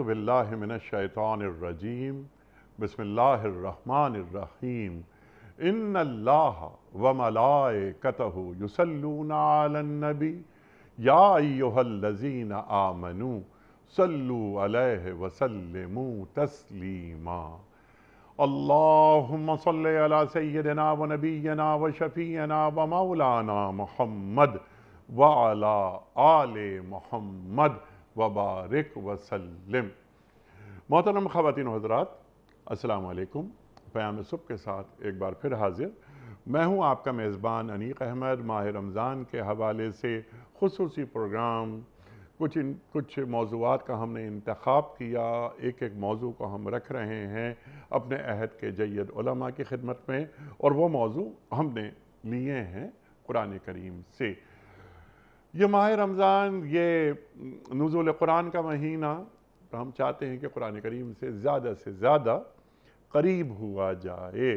अज़बिल्लाशैतरजीम बसमीम इन अल्लाह व मलाए कतहु युसल्लूनबी याजीन आमनु सल्लु अलैहि वसल्लमु तस्लीमा अल्लाहुम्म सल्लि अला सय्यिदिना व नबिय्यना व शफीना व मौलाना मोहम्मद व अला आले मोहम्मद वबारक वसलम मोहतरम ख़वान हजरात असलकुम प्याम सुब के साथ एक बार फिर हाजिर मैं हूँ आपका मेज़बान अनीक अहमद माह रमज़ान के हवाले से खसूस प्रोग्राम कुछ इन कुछ मौजूद का हमने इंतखब किया एक एक मौजू को हम रख रहे हैं अपने अहद के जैद की खिदमत में और वह मौजू हमने लिए हैं कुरान करीम से ये माह रमज़ान ये नज़ुल कुरान का महीना तो हम चाहते हैं कि कुरान करीम से ज़्यादा से ज़्यादा करीब हुआ जाए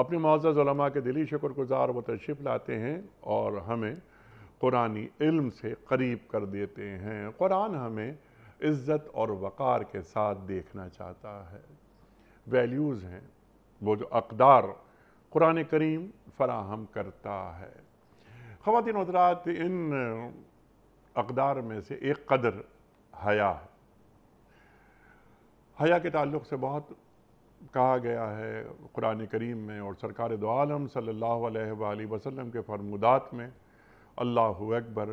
अपने मोज़ा के दिली गुज़ार व तशरीफ़ लाते हैं और हमें कुरानी इल्म से करीब कर देते हैं कुरान हमें इज़्ज़त और वक़ार के साथ देखना चाहता है वैल्यूज़ हैं वो जो अकदार कुरान करीम फराहम करता है खातिन हजरात इन अकदार में से एक कदर हया है हया के ताल्लुक से बहुत कहा गया है कुरान करीम में और सरकार दो आलम सल्लल्लाहु के फरमुदात में अल्लाह अकबर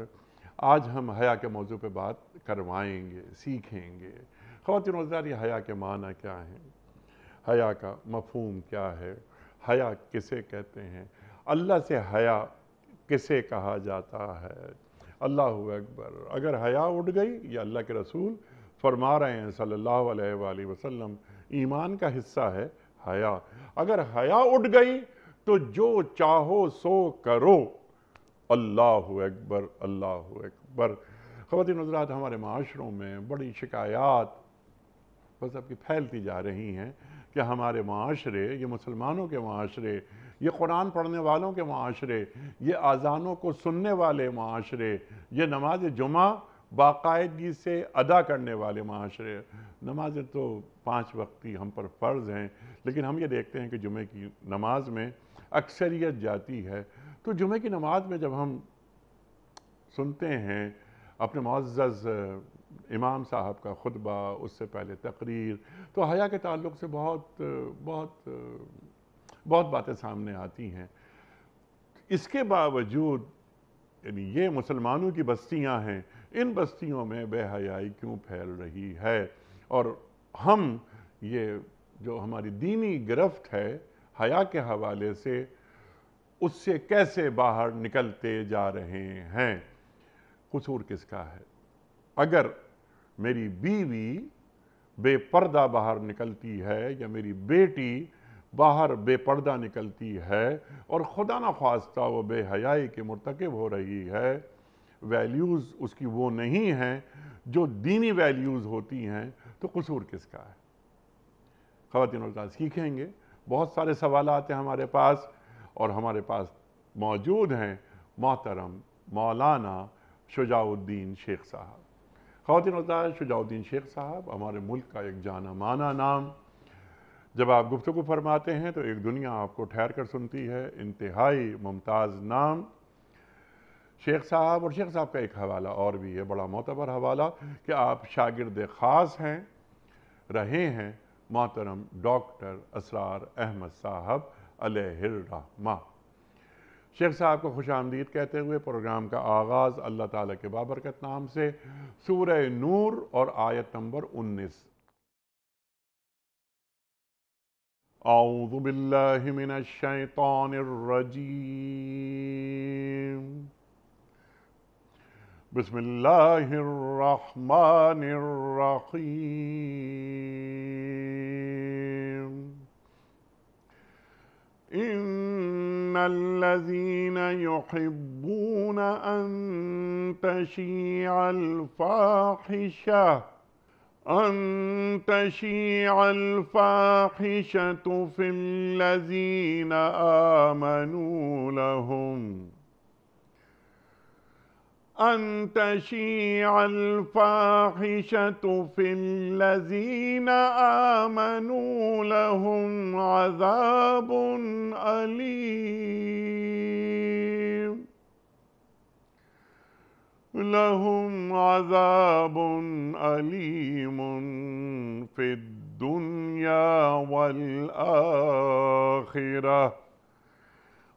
आज हम हया के मौजू पे बात करवाएंगे सीखेंगे खातिन हजरात ये हया के माना क्या हैं हया का मफहम क्या है हया किसे कहते हैं अल्लाह से हया किसे कहा जाता है अल्लाह अकबर अगर हया उठ गई या अल्लाह के रसूल फरमा रहे हैं सल्लल्लाहु अलैहि वसल्लम ईमान का हिस्सा है हया अगर हया उठ गई तो जो चाहो सो करो अल्लाह अकबर अल्लाह अकबर ख़वान नजरात हमारे माशरों में बड़ी शिकायत बस आपकी फैलती जा रही हैं कि हमारे माशरे ये मुसलमानों के माशरे ये कुरान पढ़ने वालों के माशरे ये अजानों को सुनने वाले माशरे ये नमाज जुमा बाकायदगी से अदा करने वाले माशरे नमाजें तो पाँच वक्त की हम पर फ़र्ज़ हैं लेकिन हम ये देखते हैं कि जुमे की नमाज में अक्सरियत जाती है तो जुमे की नमाज में जब हम सुनते हैं अपने मज्ज़ इमाम साहब का खुतबा उससे पहले तकरीर तो हया के ताल्लुक से बहुत बहुत बहुत बातें सामने आती हैं इसके बावजूद यानी ये मुसलमानों की बस्तियां हैं इन बस्तियों में बेहयाई क्यों फैल रही है और हम ये जो हमारी दीनी गिरफ्त है हया के हवाले से उससे कैसे बाहर निकलते जा रहे हैं कसूर किसका है अगर मेरी बीवी बेपर्दा बाहर निकलती है या मेरी बेटी बाहर बेपर्दा निकलती है और खुदा ना खास्ता वो बेहयाई के मरतकब हो रही है वैल्यूज़ उसकी वो नहीं हैं जो दीनी वैल्यूज़ होती हैं तो कसूर किसका है ख़वान सीखेंगे बहुत सारे सवाल हैं हमारे पास और हमारे पास मौजूद हैं मोहतरम मौलाना शुजाउद्दीन शेख साहब ख़वान शुजाउद्दीन शेख साहब हमारे मुल्क का एक जाना माना नाम जब आप गुफ्तु फरमाते हैं तो एक दुनिया आपको ठहर कर सुनती है इंतहाई मुमताज़ नाम शेख साहब और शेख साहब का एक हवाला और भी है बड़ा मोतबर हवाला कि आप शागिर्द ख़ास हैं रहे हैं मोहतरम डॉक्टर असरार अहमद साहब अलहरमा शेख साहब को खुश आमदीद कहते हुए प्रोग्राम का आगाज़ अल्लाह ताला के बाबरकत नाम से सूर नूर और आयत नंबर उन्नीस أعوذ بالله من الشيطان الرجيم بسم الله الرحمن الرحيم إن الذين يحبون أن تشيع الفاحشة أن تشيع الفاحشة في الذين آمنوا لهم أن تشيع الفاحشة في الذين آمنوا لهم عذاب أليم لهم عذاب أليم في الدنيا والآخرة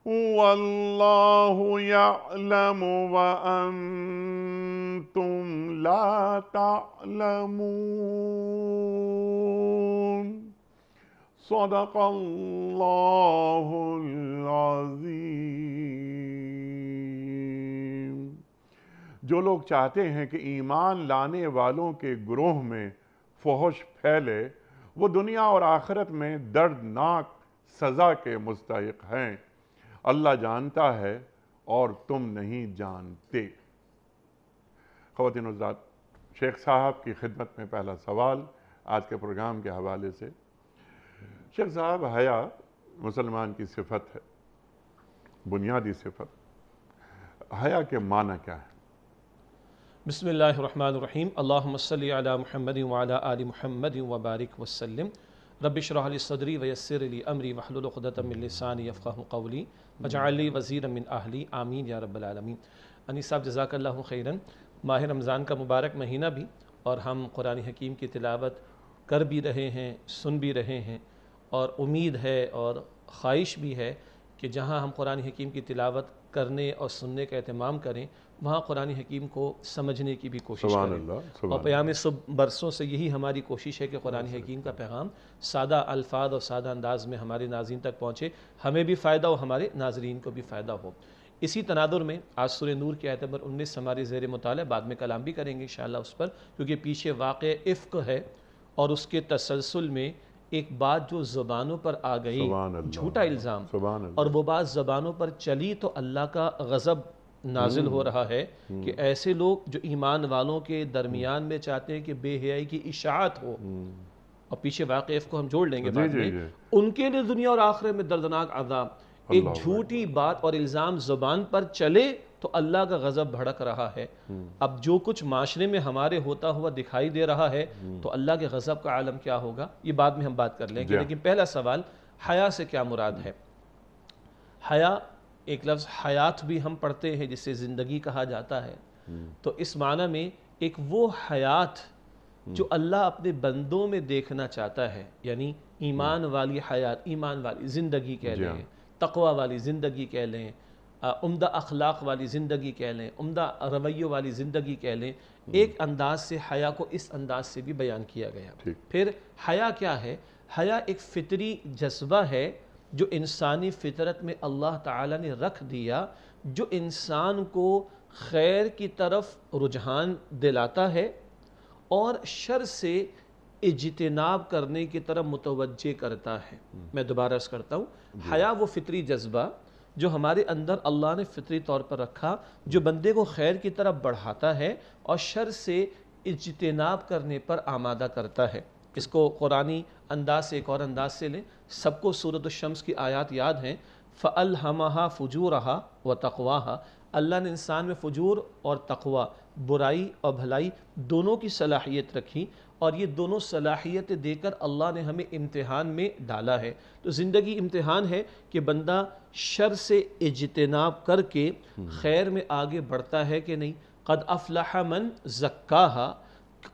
والله يعلم وأنتم لا تعلمون صدق الله العظيم जो लोग चाहते हैं कि ईमान लाने वालों के ग्रोह में फहश फैले वो दुनिया और आखरत में दर्दनाक सज़ा के मुस्तक हैं अल्लाह जानता है और तुम नहीं जानते ख़वान शेख साहब की खिदमत में पहला सवाल आज के प्रोग्राम के हवाले से शेख साहब हया मुसलमान की सिफत है बुनियादी सिफत हया के माना क्या है बसमीम अल्लाम महमद वाली महमद वबारक वसलम रबिशरली सदरी वयसरली अमरी वहलखदतमिलसानी फ़ाहली वजाली वज़ी आहली आमीन या रबालमीन अनी साहब जजाकल्ला खैरन माह रमज़ान का मुबारक महीना भी और हम कुरान हकीम की तिलावत कर भी रहे हैं सुन भी रहे हैं और उम्मीद है और ख्वाहिश भी है कि जहाँ हम कुरान हकीम की तिलावत करने और सुनने का अहतमाम करें वहाँ कुरान हकीम को समझने की भी कोशिश करें और प्याम सुब बरसों से यही हमारी कोशिश है कि कुरान अच्छा। हकीम का पैगाम सादा अल्फाज और सादा अंदाज में हमारे नाजीन तक पहुँचे हमें भी फ़ायदा हो हमारे नाजरीन को भी फ़ायदा हो इसी तनादुर में आज सुर नूर के आयत उन्नीस हमारे जेर मताल बाद में कलाम भी करेंगे इन उस पर क्योंकि पीछे वाक़ इफ़्क है और उसके तसलसल में एक बात जो ज़बानों पर आ गई झूठा इल्ज़ाम और वो बात ज़बानों पर चली तो अल्लाह का गज़ब नाजिल हो हम्म। रहा है कि हम्म। ऐसे लोग जो ईमान वालों के दरमियान में चाहते हैं कि बेहयाई की इशात हो हम्म। और पीछे वाक़ को हम जोड़ लेंगे बाद में उनके लिए दुनिया और आखिर में दर्दनाक आजाब एक झूठी बात और इल्ज़ाम ज़ुबान पर चले तो अल्लाह का गज़ब भड़क रहा है अब जो कुछ माशरे में हमारे होता हुआ दिखाई दे रहा है तो अल्लाह के गज़ब का आलम क्या होगा ये बाद में हम बात कर लेंगे लेकिन पहला सवाल हया से क्या मुराद है हया एक लफ्ज़ हयात भी हम पढ़ते हैं जिसे ज़िंदगी कहा जाता है हम्म। तो इस माना में एक वो हयात हम्म। जो अल्लाह अपने बंदों में देखना चाहता है यानी ईमान हम्म। वाली हयात ईमान वाली ज़िंदगी हाँ। कह लें तकवा वाली ज़िंदगी कह लें उम्दा अखलाक वाली ज़िंदगी कह लें उम्दा रवैयों वाली ज़िंदगी कह लें एक अंदाज से हया को इस अंदाज से भी बयान किया गया फिर हया क्या है हया एक फितरी जज्बा है जो इंसानी फितरत में अल्लाह ताला ने रख दिया जो इंसान को खैर की तरफ रुझान दिलाता है और शर से इजतनाब करने की तरफ मुतवजह करता है हम्म। मैं दोबारा अर्ज करता हूँ हया वो फितरी जज्बा जो हमारे अंदर अल्लाह ने फितरी तौर पर रखा जो बंदे को खैर की तरफ बढ़ाता है और शर से इजतनाब करने पर आमादा करता है इसको क़ुरानी अंदाज से एक और अंदाज से लें सबको सूरत शम्स की आयत याद हैं फ़ल फजू फजूर व तकवा अल्लाह ने इंसान में फजूर और तकवा बुराई और भलाई दोनों की सलाहियत रखी और ये दोनों सलाहियतें देकर अल्लाह ने हमें इम्तहान में डाला है तो ज़िंदगी इम्तहान है कि बंदा शर से इजतनाब करके हम्म। खैर में आगे बढ़ता है कि नहीं कद अफलाह मन जक्का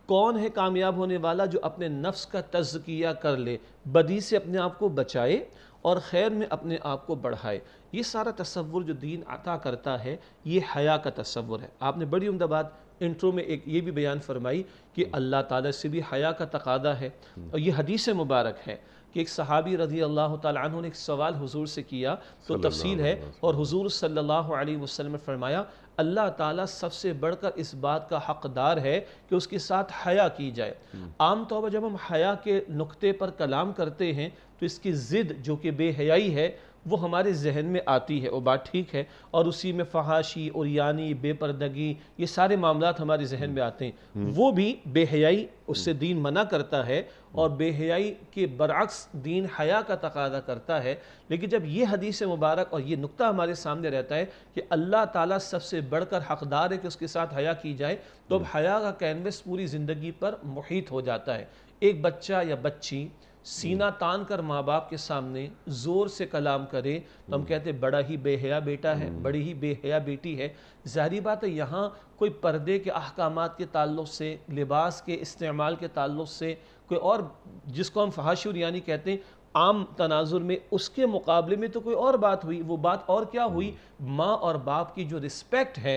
कौन है कामयाब होने वाला जो अपने नफ्स का तजकिया कर ले बदी से अपने आप को बचाए और खैर में अपने आप को बढ़ाए ये सारा तस्वुर जो दीन अता करता है ये हया का तस्वुर है आपने बड़ी उमदा बात इंट्रो में एक ये भी बयान फरमाई कि अल्लाह ताला से भी हया का तकादा है हम्म। और ये हदीस मुबारक है कि एक सहाबी रजी अल्लाह तुमने ने एक सवाल हुजूर से किया तो तफसील है और हुजूर सल्लल्लाहु अलैहि वसल्लम ने फरमाया अल्लाह ताला सबसे बढ़कर इस बात का हकदार है कि उसके साथ हया की जाए आम तौर पर जब हम हया के नुक्ते पर कलाम करते हैं तो इसकी ज़िद जो कि बेहयाई है वो हमारे जहन में आती है वो बात ठीक है और उसी में फहाशी और यानी बेपरदगी ये सारे मामला हमारे जहन में आते हैं हम्म। हम्म। वो भी बेहयाई उससे दीन मना करता है और बेहयाई के बरक्स दीन हया का तकादा करता है लेकिन जब ये हदीस मुबारक और ये नुकता हमारे सामने रहता है कि अल्लाह ताला सबसे बढ़कर हकदार है कि उसके साथ हया की जाए तो अब हम्म। हया का कैनवस पूरी ज़िंदगी पर मुहित हो जाता है एक बच्चा या बच्ची सीना तान कर माँ बाप के सामने ज़ोर से कलाम करे तो हम हम्म। कहते बड़ा ही बेहया बेटा है हम्म। बड़ी ही बेहया बेटी है जहरी बात है यहाँ कोई पर्दे के अहकाम के ताल्लुक से लिबास के इस्तेमाल के ताल्लुक से कोई और जिसको हम फहाशुर यानी कहते हैं आम तनाजुर में उसके मुकाबले में तो कोई और बात हुई वो बात और क्या हुई माँ और बाप की जो रिस्पेक्ट है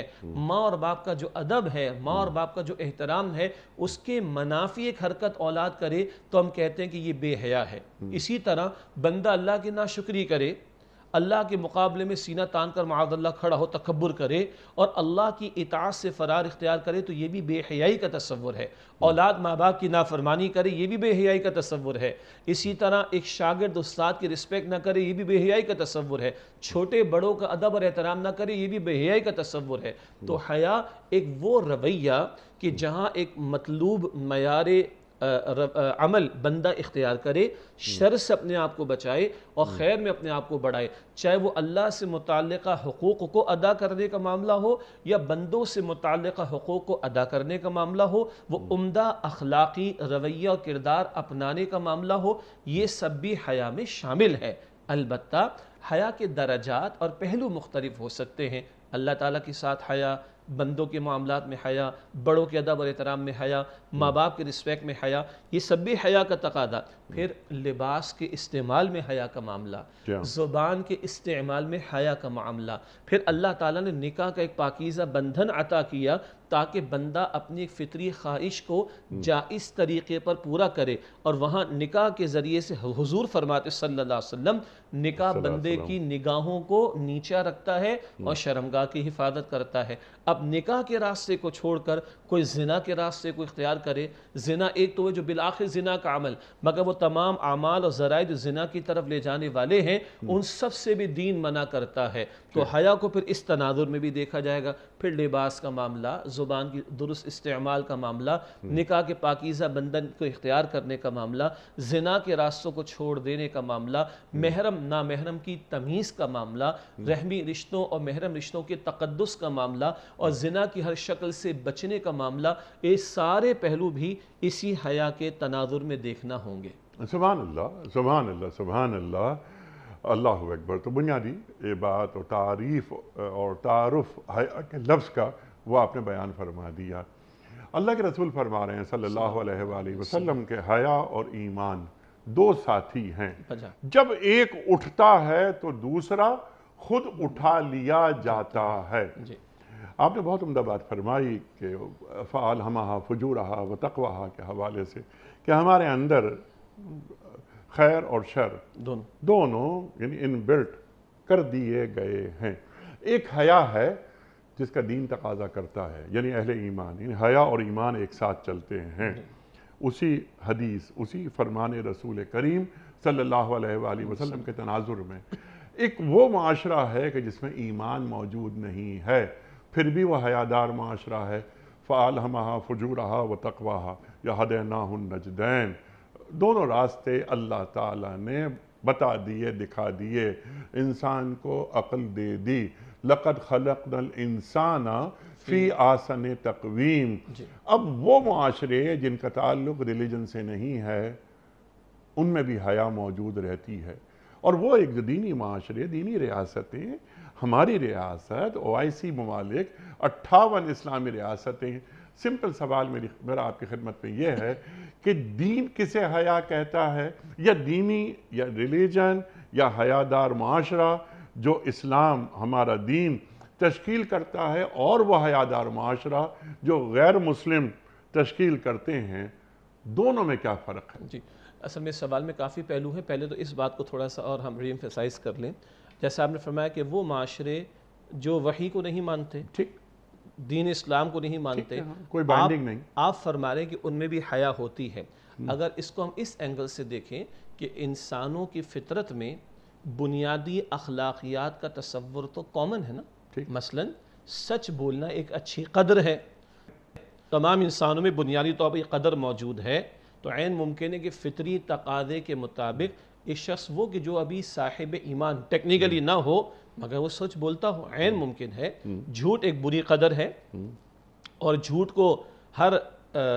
माँ और बाप का जो अदब है माँ और बाप का जो एहतराम है उसके मनाफी एक हरकत औलाद करे तो हम कहते हैं कि ये बेहया है हम्म। इसी तरह बंदा अल्लाह की ना शुक्री करे अल्लाह के मुकाबले में सीना तान कर मादल्ला खड़ा हो तकबर करे और अल्लाह की इताश से फ़रार इख्तियार करे तो ये भी बेहयाई का तस्वुर है औलाद माँ बाप की नाफरमानी करे ये भी बेहयाई का तस्वुर है इसी तरह एक शागिर्द उस्ताद की रिस्पेक्ट ना करे ये भी बेहयाई का तस्वुर है छोटे बड़ों का अदब और एहतराम ना करे ये भी बेहयाई का तस्वुर है तो हया एक वो रवैया कि जहाँ एक मतलूब मैार अमल बंदा इख्तियार करे शर से अपने आप को बचाए और हम्म। खैर में अपने आप को बढ़ाए चाहे वो अल्लाह से मुतल हकूक़ को अदा करने का मामला हो या बंदों से मुतल हकूक़ को अदा करने का मामला हो वो हम्म। उम्दा अखलाक़ी रवैया किरदार अपनाने का मामला हो ये सब भी हया में शामिल है अलबत् हया के दराजात और पहलू मुख्तलिफ हो सकते हैं अल्लाह ताला के साथ हया बंदों के मामला में हया बड़ों के अदब और एहतराम में हया माँ बाप के रिस्पेक्ट में हया ये सब भी हया का तकादा फिर लिबास के इस्तेमाल में हया का मामला हाँ। ज़ुबान के इस्तेमाल में हया का मामला फिर अल्लाह ताला ने निकाह का एक पाकिज़ा बंधन अता किया ताकि बंदा अपनी फितरी ख्वाहिश को हम्म। जायज़ तरीके पर पूरा करे और वहाँ निका के ज़रिए से हजूर फरमाते सल्लाम निका बंदे की निगाहों को नीचा रखता है हम्म। और शर्मगा की हिफाजत करता है अब निका के रास्ते को छोड़कर कोई जिना के रास्ते को इख्तियार करे जिना एक तो है जो बिलाखिर जिना का अमल मगर वो तमाम अमाल और ज़राए जो जिना की तरफ ले जाने वाले हैं हम्म। उन सबसे भी दीन मना करता है तो हया को फिर इस तनाजुर में भी देखा जाएगा फिर लिबास का मामला ज़ुबान की दुरुस्त इस्तेमाल का मामला हम्म। निकाह के पाकिज़ा बंधन को इख्तियार करने का मामला जना के रास्तों को छोड़ देने का मामला हम्म। महरम ना महरम की तमीज़ का मामला हम्म। रहमी रिश्तों और महरम रिश्तों के तकदस का मामला और जना की हर शक्ल से बचने का मामला ये सारे पहलू भी इसी हया के तनाजुर में देखना होंगे सुबहान अल्लाह सुबहान अल्लाह सुबहान अल्लाह अल्लाह अकबर तो बुनियादी ये बात और तारीफ़ और तारफ़ हया के लफ्ज़ का वो आपने बयान फरमा दिया अल्लाह के रसूल फरमा रहे हैं सल्लल्लाहु अलैहि वसल्लम के हया और ईमान दो साथी हैं अच्छा। जब एक उठता है तो दूसरा खुद उठा लिया जाता है आपने बहुत उमदा बात फरमाई कि फ़ाल हमा फजू रहा व तकवा के हवाले से कि हमारे अंदर खैर और शर दोनों दोनों यानी इन बिल्ट कर दिए गए हैं एक हया है जिसका दीन तकाजा करता है यानी अहले ईमान इन हया और ईमान एक साथ चलते हैं उसी हदीस उसी फरमान रसूल करीम सल्लल्लाहु अलैहि वसल्लम के तनाजुर में एक वो माशरा है कि जिसमें ईमान मौजूद नहीं है फिर भी वह हयादार माशरा है फ़ाल फजूर हा व हा या हद ना नजदैन दोनों रास्ते अल्लाह ताला ने बता दिए दिखा दिए इंसान को अकल दे दी लकद खलक नल इंसाना फ़ी आसन तकवीम अब वो माशरे जिनका ताल्लुक रिलीजन से नहीं है उनमें भी हया मौजूद रहती है और वो एक दीनी माशरे दीनी रियासतें हमारी रियासत ओ आई सी ममालिक अट्ठावन इस्लामी रियासतें सिंपल सवाल मेरी मेरा आपकी खिदमत में यह है कि दीन किसे हया कहता है या दीनी या रिलीजन या हयादार माशरा जो इस्लाम हमारा दीन तश्कील करता है और वह हयादार माशरा जो गैर मुस्लिम तश्कील करते हैं दोनों में क्या फ़र्क है जी असल में सवाल में काफ़ी पहलू हैं पहले तो इस बात को थोड़ा सा और हम रीम्फेसाइज कर लें जैसे आपने फरमाया कि वो माशरे जो वही को नहीं मानते ठीक दीन इस्लाम को नहीं मानते हाँ। कोई बाइंडिंग नहीं आप फरमा रहे कि उनमें भी हया होती है हम्म। अगर इसको हम इस एंगल से देखें कि इंसानों की फितरत में बुनियादी अखलाकियात का तस्वुर तो कॉमन है ना मसलन सच बोलना एक अच्छी कदर है तमाम इंसानों में बुनियादी तौर पर यह कदर मौजूद है तो ऐन मुमकिन है कि फितरी तकादे के मुताबिक इस शख्स वो कि जो अभी साहिब ईमान टेक्निकली ना हो मगर वो सच बोलता हूँ ऐन हम्म। मुमकिन है हम्म। झूठ एक बुरी कदर है हम्म। और झूठ को हर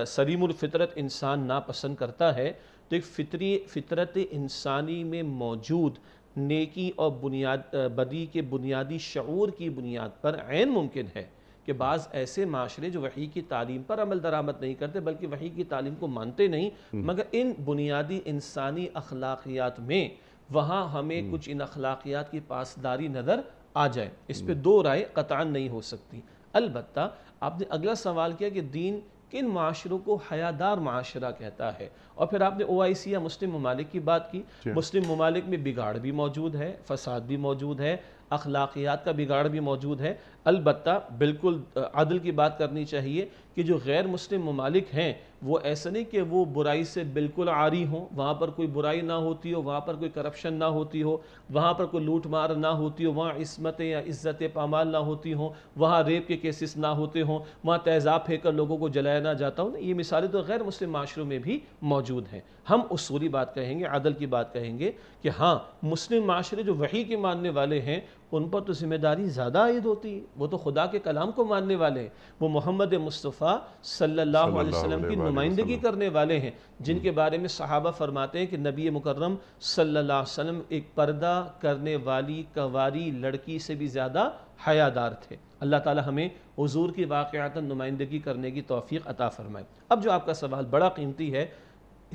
सलीमफितरत इंसान नापसंद करता है तो एक फितरी फितरत इंसानी में मौजूद नेकी और बुनियाद बदी के बुनियादी शूर की बुनियाद पर ऐन मुमकिन है कि बाज़ ऐसे माशरे जो वही की तालीम पर अमल दरामद नहीं करते बल्कि वही की तालीम को मानते नहीं मगर इन बुनियादी इंसानी अखलाकियात में वहाँ हमें हम्म। कुछ इन अखलाकियात की पासदारी नज़र आ जाए इस पर हम्म। दो राय कतान नहीं हो सकती अलबत् आपने अगला सवाल किया कि दीन किन माशरों को हयादार माशरा कहता है और फिर आपने ओ आई सी या मुस्लिम ममालिक की बात की मुस्लिम ममालिक में बिगाड़ भी मौजूद है फसाद भी मौजूद है अखलाकियात का बिगाड़ भी मौजूद है अलबत् बिल्कुल अदल की बात करनी चाहिए कि जो गैर मुस्लिम ममालिक हैं वो ऐसा नहीं कि वो बुराई से बिल्कुल आरी हों वहाँ पर कोई बुराई ना होती हो वहाँ पर कोई करप्शन ना होती हो वहाँ पर कोई लूट मार ना होती हो वहाँ इसमतें या इज़्ज़त पामाल ना होती हों वहाँ रेप के केसेस ना होते हों वहाँ तेज़ाब फेंक कर लोगों को जलाया ना जाता हो ये मिसालें तो गैर मुस्लिम माशरों में भी मौजूद हैं हम उसूली बात कहेंगे अदल की बात कहेंगे कि हाँ मुस्लिम माशरे जो वही के मानने वाले हैं उन पर तो ज़िम्मेदारी ज़्यादा आयद होती है वो तो खुदा के कलाम को मानने वाले हैं वो मोहम्मद मुस्तफ़ा सल्लल्लाहु अलैहि वसल्लम की नुमाइंदगी करने वाले हैं जिनके बारे में सहाबा फरमाते हैं कि नबी मुकर्रम सल्लल्लाहु अलैहि वसल्लम एक पर्दा करने वाली कवारी लड़की से भी ज़्यादा हयादार थे अल्लाह ताला हमें हजूर की वाक़ाता नुमाइंदगी करने की तोफ़ी अता फ़रमाए अब जो आपका सवाल बड़ा कीमती है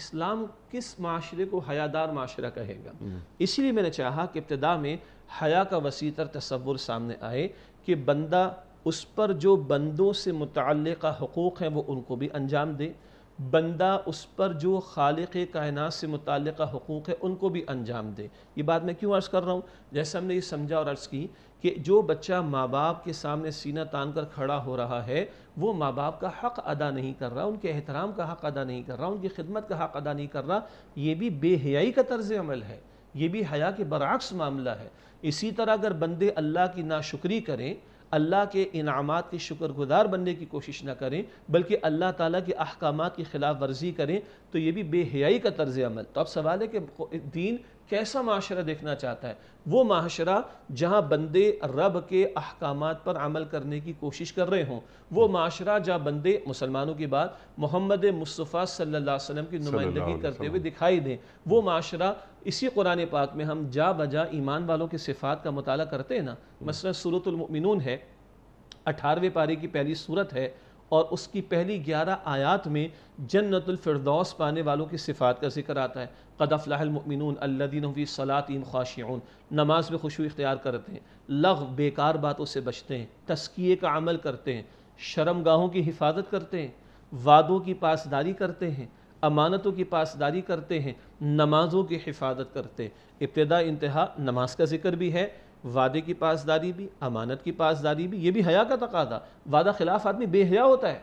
इस्लाम किस माशरे को हयादार माशरा कहेगा हम्म। इसीलिए मैंने चाहा कि इब्तदा में हया का वसीतर तस्वुर सामने आए कि बंदा उस पर जो बंदों से मुतल हकूक़ हैं वो उनको भी अंजाम दे बंदा उस पर जो खालिक कायनात से मुतल हकूक़ है उनको भी अंजाम दे ये बात मैं क्यों अर्ज़ कर रहा हूँ जैसे हमने ये समझा और अर्ज़ की कि जो बच्चा माँ बाप के सामने सीना तान कर खड़ा हो रहा है वो माँ बाप का हक़ अदा नहीं कर रहा उनके एहतराम का हक़ अदा नहीं कर रहा उनकी खिदमत का हक़ अदा नहीं कर रहा ये भी बेहयाई का तर्ज अमल है ये भी हया के बरक्स मामला है इसी तरह अगर बंदे अल्लाह की नाशुक्री करें अल्लाह के इनामत के शुक्रगुजार बनने की कोशिश ना करें बल्कि अल्लाह ताला के अहकाम की ख़िलाफ़ वर्जी करें तो ये भी बेहयाई का तर्ज अमल तो अब सवाल है कि दीन कैसा माशरा देखना चाहता है वो माशरा जहाँ बंदे रब के अहकाम पर अमल करने की कोशिश कर रहे हों वो माशरा जहाँ बंदे मुसलमानों की बात मोहम्मद मुस्तफ़ा सल्ला वसम की नुमाइंदगी करते हुए दिखाई दें वो माशरा इसी कुरान पाक में हम जा बजा ईमान वालों के सिफ़ात का मताल करते हैं ना हम्म। मसला सूरतमिन है अठारहवें पारे की पहली सूरत है और उसकी पहली ग्यारह आयात में जन्नतफरदौस पाने वालों की सिफ़ात का जिक्र आता है कदफ़लामिन अल्लादी सलातिन नमाज में खुशबू इख्तियार करते हैं लग बेकार बातों से बचते हैं तस्किए का अमल करते हैं शर्मगाहों की हिफाजत करते हैं वादों की पासदारी करते हैं अमानतों की पासदारी करते हैं नमाज़ों की हिफाजत करते हैं इब्तदा इंतहा नमाज का जिक्र भी है वादे की पासदारी भी अमानत की पासदारी भी ये भी हया का तकादा वादा खिलाफ आदमी बेहया होता है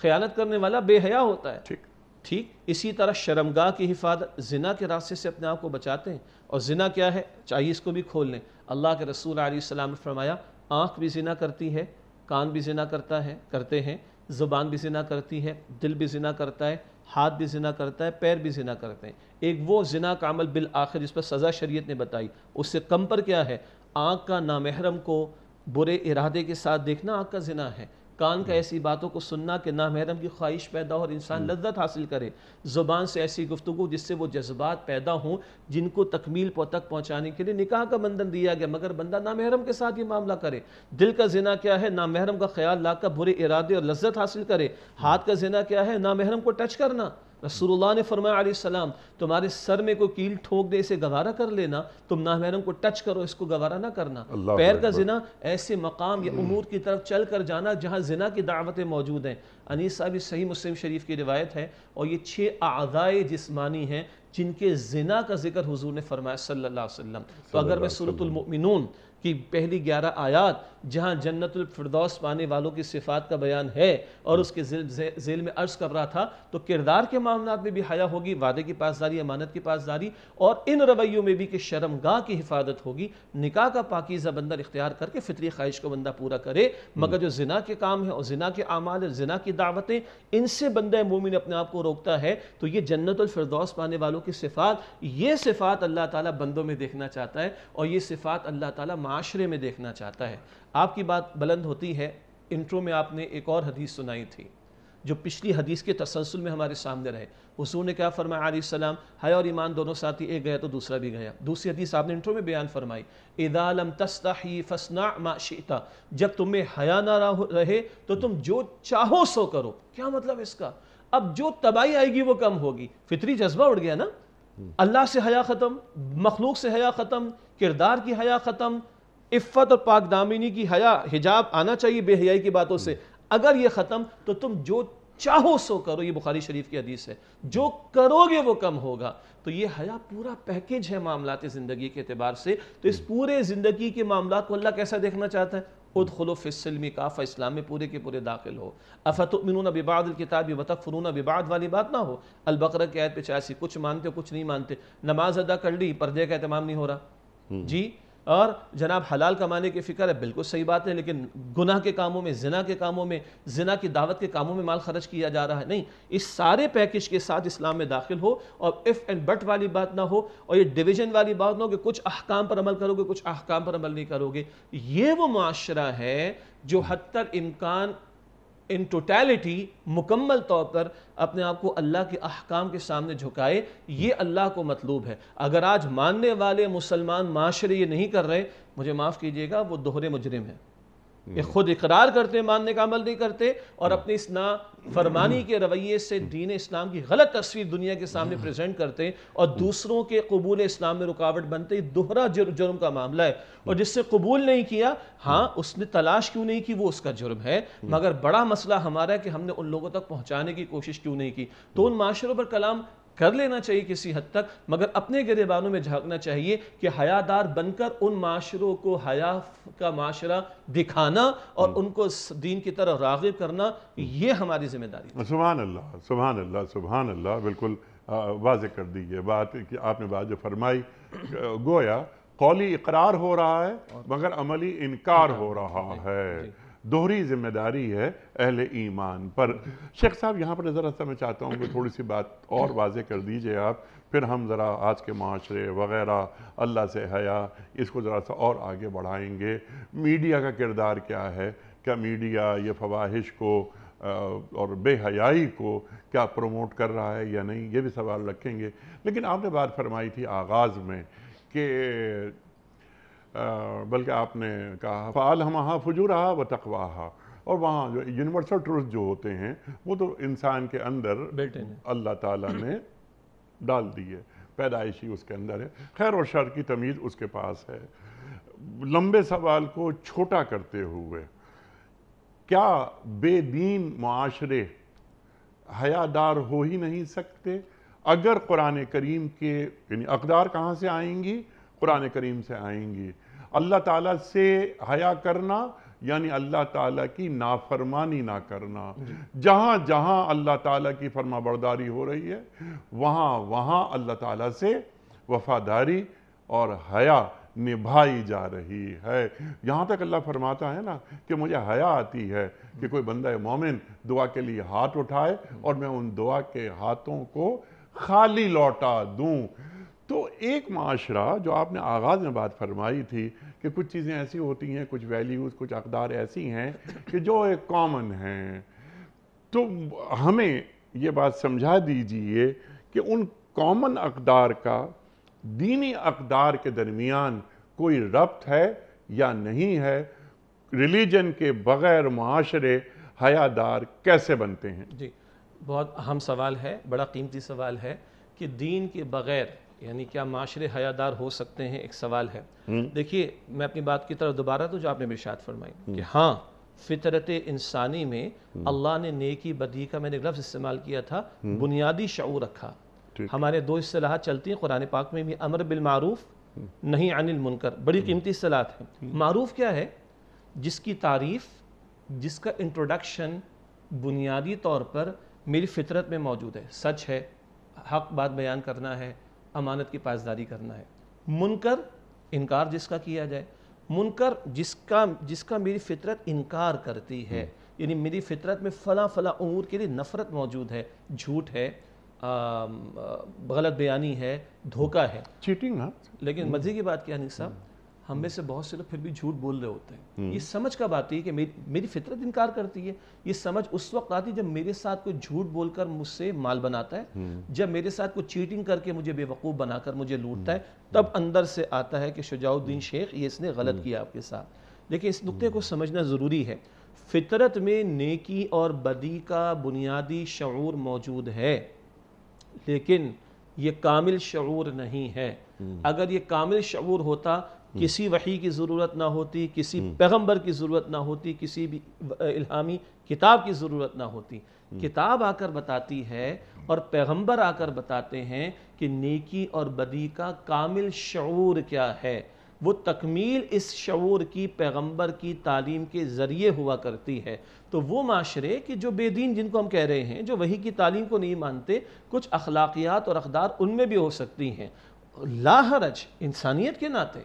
ख्यालत करने वाला बेहया होता है ठीक ठीक इसी तरह शर्मगाह की हिफाजत जिना के रास्ते से अपने आप को बचाते हैं और जिना क्या है चाहिए इसको भी खोल लें अल्लाह के रसूल आसमाम फरमाया आँख भी जिना करती है कान भी जिना करता है करते हैं ज़ुबान भी जिना करती है दिल भी जिना करता है हाथ भी जिना करता है पैर भी जिना करते हैं एक वो जिना का अमल बिल आखिर जिस पर सज़ा शरीयत ने बताई उससे कम पर क्या है आँख का नामहरम को बुरे इरादे के साथ देखना आँख का जिना है कान का ऐसी बातों को सुनना कि ना महरम की ख्वाहिश पैदा हो और इंसान हम्म। लज्जत हासिल करे ज़ुबान से ऐसी गुफ्तु जिससे वो जज्बात पैदा हों जिनको तकमील तक पहुँचाने के लिए निकाह का बंधन दिया गया मगर बंदा ना महरम के साथ ये मामला करे दिल का जिना क्या है ना महरम का ख्याल लाकर बुरे इरादे और लज्जत हासिल करे हाथ का जिना क्या है ना महरम को टच करना रसूलुल्लाह ने फरमाया सलाम तुम्हारे सर में कोई कील ठोक दे इसे गवारा कर लेना तुम महरम को टच करो इसको गवारा ना करना पैर का जिना ऐसे मकाम या उमूर की तरफ चल कर जाना जहाँ जिना की दावतें मौजूद हैं अनीस साहब सही मुस्लिम शरीफ की रिवायत है और ये छः आज़ाए जिसमानी हैं जिनके जिना का जिक्र हुजूर ने फरमाया सल्लल्लाहु अलैहि वसल्लम तो अगर मैं सूरतमिन की पहली ग्यारह आयात जहाँ जन्नतफरदौस पाने वालों की सिफात का बयान है और उसके जेल, जे, जेल में अर्ज कर रहा था तो किरदार के मामला में भी हया होगी वादे की पासदारी अमानत की पासदारी और इन रवैयों में भी कि शर्मगाह की हिफाजत होगी निका का पाकिज़ा बंदा इख्तियार करके फितरी ख्वाहिश को बंदा पूरा करे मगर जो जिना के काम है और जिना के अमाल जिना की दावतें इनसे बंद मोमिन अपने आप को रोकता है तो ये जन्नतफरदौस पाने वालों की सिफात ये सिफात अल्लाह ताली बंदों में देखना चाहता है और ये सिफात अल्लाह ताली माशरे में देखना चाहता है आपकी बात बुलंद होती है इंट्रो में आपने एक और हदीस सुनाई थी जो पिछली हदीस के तसलसल में हमारे सामने रहे हसूर ने क्या फरमाया आली सलाम और ईमान दोनों साथी एक गया तो दूसरा भी गया दूसरी हदीस आपने इंट्रो में बयान फरमाई इदालम तस्ताही फसना माशीता जब तुम्हें हया ना रहे तो तुम जो चाहो सो करो क्या मतलब इसका अब जो तबाही आएगी वो कम होगी फितरी जज्बा उड़ गया ना हम्म। अल्लाह से हया ख़त्म मखलूक से हया ख़त्म किरदार की हया ख़त्म इफ़त और पाक दामिनी की हया हिजाब आना चाहिए बेहयाई की बातों से अगर ये ख़त्म तो तुम जो चाहो सो करो ये बुखारी शरीफ की हदीस है जो करोगे वो कम होगा तो ये हया पूरा पैकेज है मामला ज़िंदगी के अतबार से तो इस पूरे ज़िंदगी के मामला को अल्लाह कैसा देखना चाहता है उद खलो फिसलमी काफ़ा इस्लाम में पूरे के पूरे दाखिल हो अफ़तमिन बिबाद किताब फ़नून बिबाद वाली बात ना हो अलबकर के आयत पे चाहे कुछ मानते हो कुछ नहीं मानते नमाज अदा कर ली पर्दे का अहतमाम नहीं हो रहा हम्म। जी और जनाब हलाल कमाने की फ़िक्र है बिल्कुल सही बात है लेकिन गुनाह के कामों में जिना के कामों में जिना की दावत के कामों में माल खर्च किया जा रहा है नहीं इस सारे पैकेज के साथ इस्लाम में दाखिल हो और इफ़ एंड बट वाली बात ना हो और ये डिवीजन वाली बात ना हो कि कुछ अहकाम पर अमल करोगे कुछ अहकाम पर अमल नहीं करोगे ये वो माशरा है जो हद तक इम्कान इन टोटैलिटी मुकम्मल तौर पर अपने आप को अल्लाह के अहकाम के सामने झुकाए ये अल्लाह को मतलूब है अगर आज मानने वाले मुसलमान माशरे ये नहीं कर रहे मुझे माफ़ कीजिएगा वो दोहरे मुजरिम हैं ये हम्म। खुद इकरार करते मानने का अमल नहीं करते और अपने इस ना फरमानी के रवैये से दीन इस्लाम की गलत तस्वीर दुनिया के सामने हम्म। प्रेजेंट करते और हम्म। दूसरों के कबूल इस्लाम में रुकावट बनते ही दोहरा जुर्म का मामला है और जिससे कबूल नहीं किया हाँ उसने तलाश क्यों नहीं की वो उसका जुर्म है मगर बड़ा मसला हमारा है कि हमने उन लोगों तक पहुँचाने की कोशिश क्यों नहीं की तो उन माशरों पर कलाम कर लेना चाहिए किसी हद तक मगर अपने बानों में झांकना चाहिए कि हयादार बनकर उन माशरों को हया का माशरा दिखाना और हम्म। उनको दीन की तरफ रागब करना हम्म। ये हमारी जिम्मेदारी सुबहान अल्लाह सुबहान अल्लाह सुबहान अल्लाह बिल्कुल वाज कर दी ये बात कि आपने बात जो फरमाई गोया कौली इकरार हो रहा है मगर अमली इनकार हो रहा है दोहरी जिम्मेदारी है अहल ईमान पर शेख साहब यहाँ पर ज़रा सा मैं चाहता हूँ कि थोड़ी सी बात और वाजे कर दीजिए आप फिर हम ज़रा आज के माशरे वगैरह अल्लाह से हया इसको ज़रा सा और आगे बढ़ाएंगे मीडिया का किरदार क्या है क्या मीडिया ये फवाहिश को और बेहयाई को क्या प्रमोट कर रहा है या नहीं ये भी सवाल रखेंगे लेकिन आपने बात फरमाई थी आगाज़ में कि बल्कि आपने कहा फ़ाल हम फजू रहा व तकवाहा और वहाँ जो यूनिवर्सल ट्रुथ जो होते हैं वो तो इंसान के अंदर अल्लाह ताला ने डाल दिए ही उसके अंदर है खैर और शर की तमीज़ उसके पास है लंबे सवाल को छोटा करते हुए क्या बेदीन माशरे हयादार हो ही नहीं सकते अगर कुरान करीम के यानी अकदार कहाँ से आएंगी कुरान करीम से आएंगी अल्लाह ताला से हया करना यानी अल्लाह ताला की नाफरमानी ना करना जहाँ जहाँ अल्लाह ताला की फर्माबरदारी हो रही है वहाँ वहाँ अल्लाह ताला से वफादारी और हया निभाई जा रही है यहाँ तक अल्लाह फरमाता है ना कि मुझे हया आती है कि कोई बंदा मोमिन दुआ के लिए हाथ उठाए और मैं उन दुआ के हाथों को खाली लौटा दूं तो एक माशरा जो आपने आगाज़ में बात फरमाई थी कि कुछ चीज़ें ऐसी होती हैं कुछ वैल्यूज़ कुछ अकदार ऐसी हैं कि जो एक कॉमन हैं तो हमें ये बात समझा दीजिए कि उन कॉमन अकदार का दीनी अकदार के दरमियान कोई रब्त है या नहीं है रिलीजन के बग़ैर माशरे हयादार कैसे बनते हैं जी बहुत अहम सवाल है बड़ा कीमती सवाल है कि दीन के बग़ैर यानी क्या माशरे हयादार हो सकते हैं एक सवाल है हम्म। देखिए मैं अपनी बात की तरफ दोबारा तो जो आपने मिर्शात फरमाई हम्म। कि हाँ फितरत इंसानी में हम्म। अल्लाह ने नेकी बदी का मैंने लफ्ज़ इस्तेमाल किया था बुनियादी शऊ रखा हमारे दो असलाह चलती हैं कुरान पाक में भी अमर बिलमारूफ नहीं अनिल मुनकर बड़ी कीमती असलाहत है मारूफ क्या है जिसकी तारीफ जिसका इंट्रोडक्शन बुनियादी तौर पर मेरी फितरत में मौजूद है सच है हक बात बयान करना है अमानत की पासदारी करना है मुनकर इनकार जिसका किया जाए मुनकर जिसका जिसका मेरी फितरत इनकार करती है हम्म। यानी मेरी फितरत में फ़ला फ़ला उमूर के लिए नफ़रत मौजूद है झूठ है गलत बयानी है धोखा है चीटिंग ना लेकिन मज़े की बात क्या नहीं साहब हम्म। हम में से बहुत से लोग फिर भी झूठ बोल रहे होते हैं हम्म। ये समझ कब आती है कि मेरी मेरी फितरत इनकार करती है ये समझ उस वक्त आती है जब मेरे साथ कोई झूठ बोलकर मुझसे माल बनाता है हम्म। जब मेरे साथ कोई चीटिंग करके मुझे बेवकूफ़ बनाकर मुझे लूटता है हम्म। तब अंदर से आता है कि शुजाउद्दीन शेख ये इसने गलत किया आपके साथ लेकिन इस नुकते को समझना ज़रूरी है फितरत में नेकी और बदी का बुनियादी शूर मौजूद है लेकिन ये कामिल शूर नहीं है अगर ये कामिल शूर होता हम्म। किसी वही की ज़रूरत ना होती किसी हम्म। पैगंबर की ज़रूरत ना होती किसी भी इल्हामी किताब की ज़रूरत ना होती हम्म। किताब आकर बताती है और पैगंबर आकर बताते हैं कि नेकी और बदी का कामिल शूर क्या है वो तकमील इस शूर की पैगंबर की तालीम के ज़रिए हुआ करती है तो वो माशरे कि जो बेदीन जिनको हम कह रहे हैं जो वही की तालीम को नहीं मानते कुछ अखलाकियात और अकदार उनमें भी हो सकती हैं लाहरज इंसानियत के नाते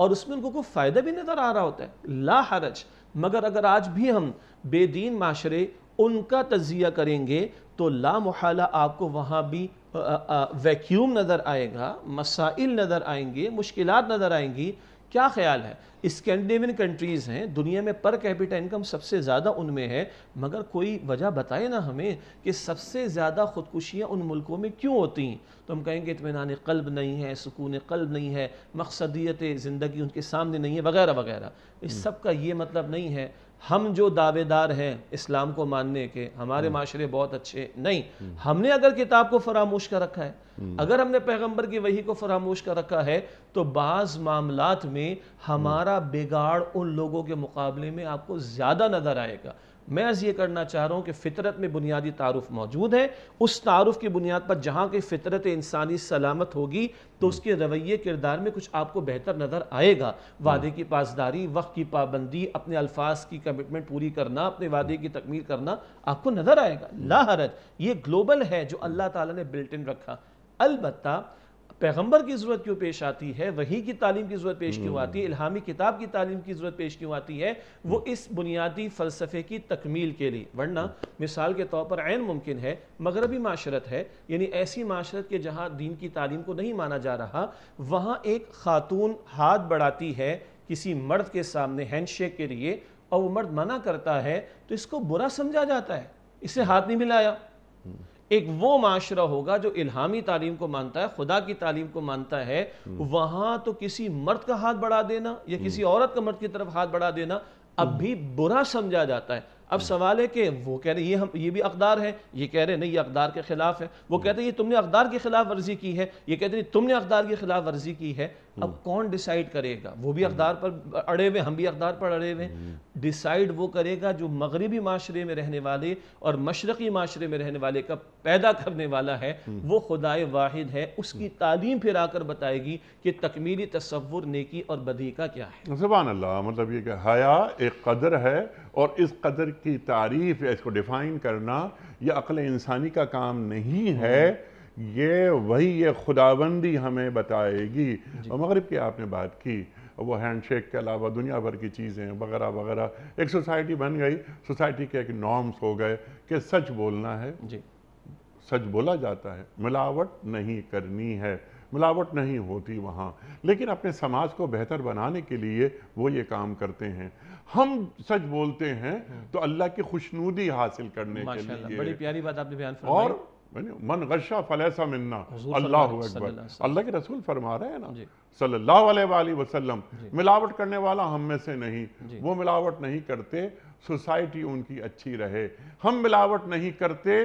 और उसमें उनको कोई फ़ायदा भी नज़र आ रहा होता है ला हरज मगर अगर आज भी हम बेदीन माशरे उनका तजिया करेंगे तो ला मुहाला आपको वहाँ भी वैक्यूम नज़र आएगा मसाइल नज़र आएंगे मुश्किल नज़र आएंगी क्या ख्याल है स्कैंडिनेवियन कंट्रीज़ हैं दुनिया में पर कैपिटा इनकम सबसे ज़्यादा उनमें है मगर कोई वजह बताए ना हमें कि सबसे ज़्यादा ख़ुदकुशियाँ उन मुल्कों में क्यों होती हैं तो हम कहेंगे इतमान कल्ब नहीं है सुकून कल्ब नहीं है मकसदियत ज़िंदगी उनके सामने नहीं है वगैरह वगैरह इस हम्म। सब का ये मतलब नहीं है हम जो दावेदार हैं इस्लाम को मानने के हमारे हम्म। माशरे बहुत अच्छे नहीं हम्म। हमने अगर किताब को फरामोश कर रखा है हम्म। अगर हमने पैगंबर की वही को फरामोश कर रखा है तो बाज़ मामलात में हमारा बिगाड़ उन लोगों के मुकाबले में आपको ज़्यादा नज़र आएगा मैं अर्ज़ ये करना चाह रहा हूँ कि फ़ितरत में बुनियादी तारफ़ मौजूद है उस तारफ़ की बुनियाद पर जहाँ की फ़ितरत इंसानी सलामत होगी तो हम्म। उसके रवैये किरदार में कुछ आपको बेहतर नज़र आएगा हम्म। वादे की पासदारी वक्त की पाबंदी अपने अल्फाज की कमिटमेंट पूरी करना अपने वादे की तकमील करना आपको नज़र आएगा हम्म। लाहरत यह ये ग्लोबल है जो अल्लाह ताला ने बिल्ट इन रखा अलबत्ता पैगंबर की ज़रूरत क्यों पेश आती है वही की तालीम की ज़रूरत पेश क्यों आती है हम्म। इलामी किताब की तालीम की ज़रूरत पेश क्यों आती है वो हम्म। इस बुनियादी फ़लसफ़े की तकमील के लिए वरना हम्म। मिसाल के तौर पर आन मुमकिन है मगरबी माशरत है यानी ऐसी माशरत के जहाँ दीन की तालीम को नहीं माना जा रहा वहाँ एक खातून हाथ बढ़ाती है किसी मर्द के सामने हैंडशेक के लिए और वो मर्द मना करता है तो इसको बुरा समझा जाता है इसे हाथ नहीं मिलाया एक वो माशरा होगा जो इल्हामी तालीम को मानता है खुदा की तालीम को मानता है हम्म। वहां तो किसी मर्द का हाथ बढ़ा देना या हम्म। किसी औरत का मर्द की तरफ हाथ बढ़ा देना अब भी हम्म। बुरा समझा जाता है अब सवाल है कि वो कह रहे ये हम ये भी अकदार है ये कह रहे नहीं ये अकदार के खिलाफ है वो कहते हैं ये तुमने अकदार की खिलाफ वर्जी की है ये कहते हैं तुमने अकदार की खिलाफ वर्जी की है अब हम्म। कौन डिसाइड करेगा वो भी हम्म। अखदार पर अड़े हुए हम भी अखदार पर अड़े हुए डिसाइड हम्म। वो करेगा जो मगरबी माशरे में रहने वाले और मशरक़ी माशरे में रहने वाले का पैदा करने वाला है वो खुदाए वाहिद है उसकी तालीम फिर आकर बताएगी कि तकमीली तस्वुर नेकी और बदी का क्या है जबान अल्लाह मतलब ये कि हया एक कदर है और इस कदर की तारीफ या इसको डिफाइन करना यह अकल इंसानी का काम नहीं है ये वही ये खुदाबंदी हमें बताएगी और मगरब की आपने बात की वो हैंडशेक के अलावा दुनिया भर की चीज़ें वगैरह वगैरह एक सोसाइटी बन गई सोसाइटी के एक नॉर्म्स हो गए कि सच बोलना है जी सच बोला जाता है मिलावट नहीं करनी है मिलावट नहीं होती वहाँ लेकिन अपने समाज को बेहतर बनाने के लिए वो ये काम करते हैं हम सच बोलते हैं हम्म। तो अल्लाह की खुशनूदी हासिल करने के लिए बड़ी प्यारी बात आपने बयान और मन गशा फलैसा मिलना अल्लाह अकबर अल्लाह के रसूल फरमा रहे हैं ना सल्लल्लाहु वसल्लम मिलावट करने वाला हम में से नहीं वो मिलावट नहीं करते सोसाइटी उनकी अच्छी रहे हम मिलावट नहीं करते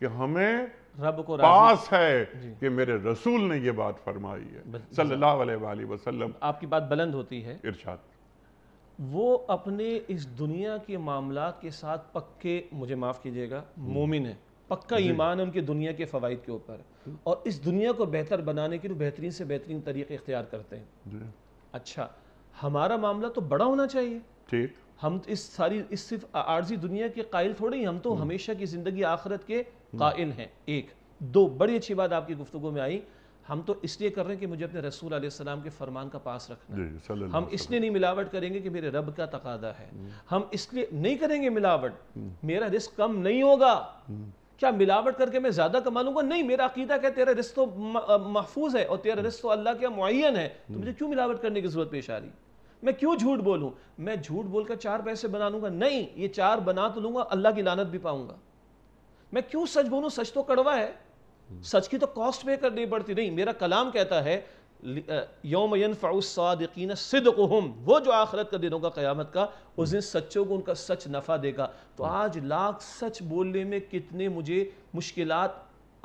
कि हमें रब को पास है कि मेरे रसूल ने ये बात फरमाई है सल्लल्लाहु वसल्लम आपकी बात बुलंद होती है इरशाद वो अपने इस दुनिया के मामला के साथ पक्के मुझे माफ़ कीजिएगा हम्म। मोमिन है पक्का ईमान है उनकी दुनिया के फ़वाद के ऊपर और इस दुनिया को बेहतर बनाने के लिए बेहतरीन से बेहतरीन तरीके इख्तियार करते हैं अच्छा हमारा मामला तो बड़ा होना चाहिए ठीक हम तो इस सारी इस सिर्फ आर्जी दुनिया के कायल थोड़े ही हम तो हम्म। हमेशा की ज़िंदगी आखरत के हम्म। कायल हैं एक दो बड़ी अच्छी बात आपकी गुफ्तु में आई हम तो इसलिए कर रहे हैं कि मुझे अपने रसूल आसमाम के फरमान का पास रखना है हम इसलिए नहीं मिलावट करेंगे कि मेरे रब का तकादा है हम्म। हम इसलिए नहीं करेंगे मिलावट मेरा रिस्क कम नहीं होगा क्या मिलावट करके मैं ज़्यादा कमा लूंगा नहीं मेरा अकीदा क्या तेरा रिस्क तो महफूज है और तेरा रिस्क तो अल्लाह के मुन है तो मुझे क्यों मिलावट करने की ज़रूरत पेश आ रही मैं क्यों झूठ बोलूँ मैं झूठ बोलकर चार पैसे बना लूंगा नहीं ये चार बना तो लूंगा अल्लाह की लानत भी पाऊंगा मैं क्यों सच बोलूँ सच तो कड़वा है सच की तो कॉस्ट पे करनी पड़ती नहीं मेरा कलाम कहता है योम फ़ाउसादिकीन सिदकुम वो जो आखरत का दिन होगा क़यामत का उस दिन सच्चों को उनका सच नफ़ा देगा तो हाँ। आज लाख सच बोलने में कितने मुझे मुश्किल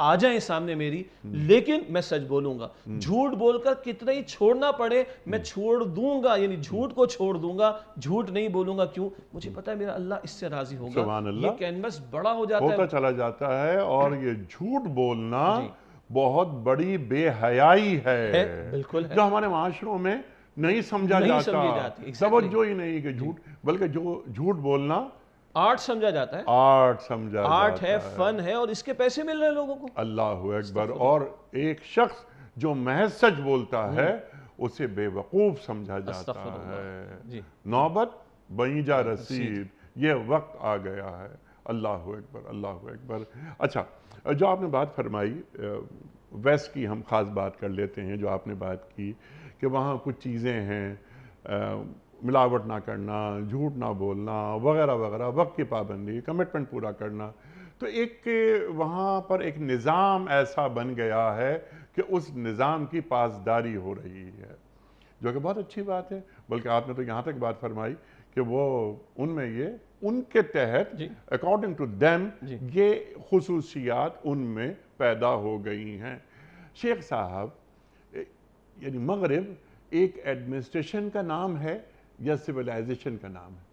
आ जाएं सामने मेरी हम्म। लेकिन मैं सच बोलूंगा हम्म। झूठ बोलकर कितना ही छोड़ना पड़े मैं हम्म। छोड़ दूंगा यानी झूठ को छोड़ दूंगा झूठ नहीं बोलूंगा क्यों मुझे पता है मेरा अल्लाह इससे राजी होगा ये कैनवस बड़ा हो जाता है चला जाता है और ये झूठ बोलना बहुत बड़ी बेहयाई है, है बिल्कुल है। जो हमारे माशरों में नहीं समझा नहीं जाता जाती exactly. जो ही नहीं कि झूठ बल्कि जो झूठ बोलना आर्ट समझा जाता है आर्ट समझा आर्ट है, है फन है और इसके पैसे मिल रहे हैं लोगों को अल्लाह अकबर और एक शख्स जो महज सच बोलता हम्म। है उसे बेवकूफ समझा जाता है नौबत बईजा रसीद ये वक्त आ गया है अल्लाह अकबर अल्लाह अकबर अच्छा जो आपने बात फरमाई वेस्ट की हम ख़ास बात कर लेते हैं जो आपने बात की कि वहाँ कुछ चीज़ें हैं मिलावट ना करना झूठ ना बोलना वगैरह वगैरह वक्त की पाबंदी कमिटमेंट पूरा करना तो एक वहाँ पर एक निज़ाम ऐसा बन गया है कि उस निज़ाम की पासदारी हो रही है जो कि बहुत अच्छी बात है बल्कि आपने तो यहाँ तक बात फरमाई कि वो उनमें ये उनके तहत अकॉर्डिंग टू देम ये खसूसियात उनमें पैदा हो गई हैं शेख साहब यानी मगरब एक एडमिनिस्ट्रेशन का नाम है या सिविलाइजेशन का नाम है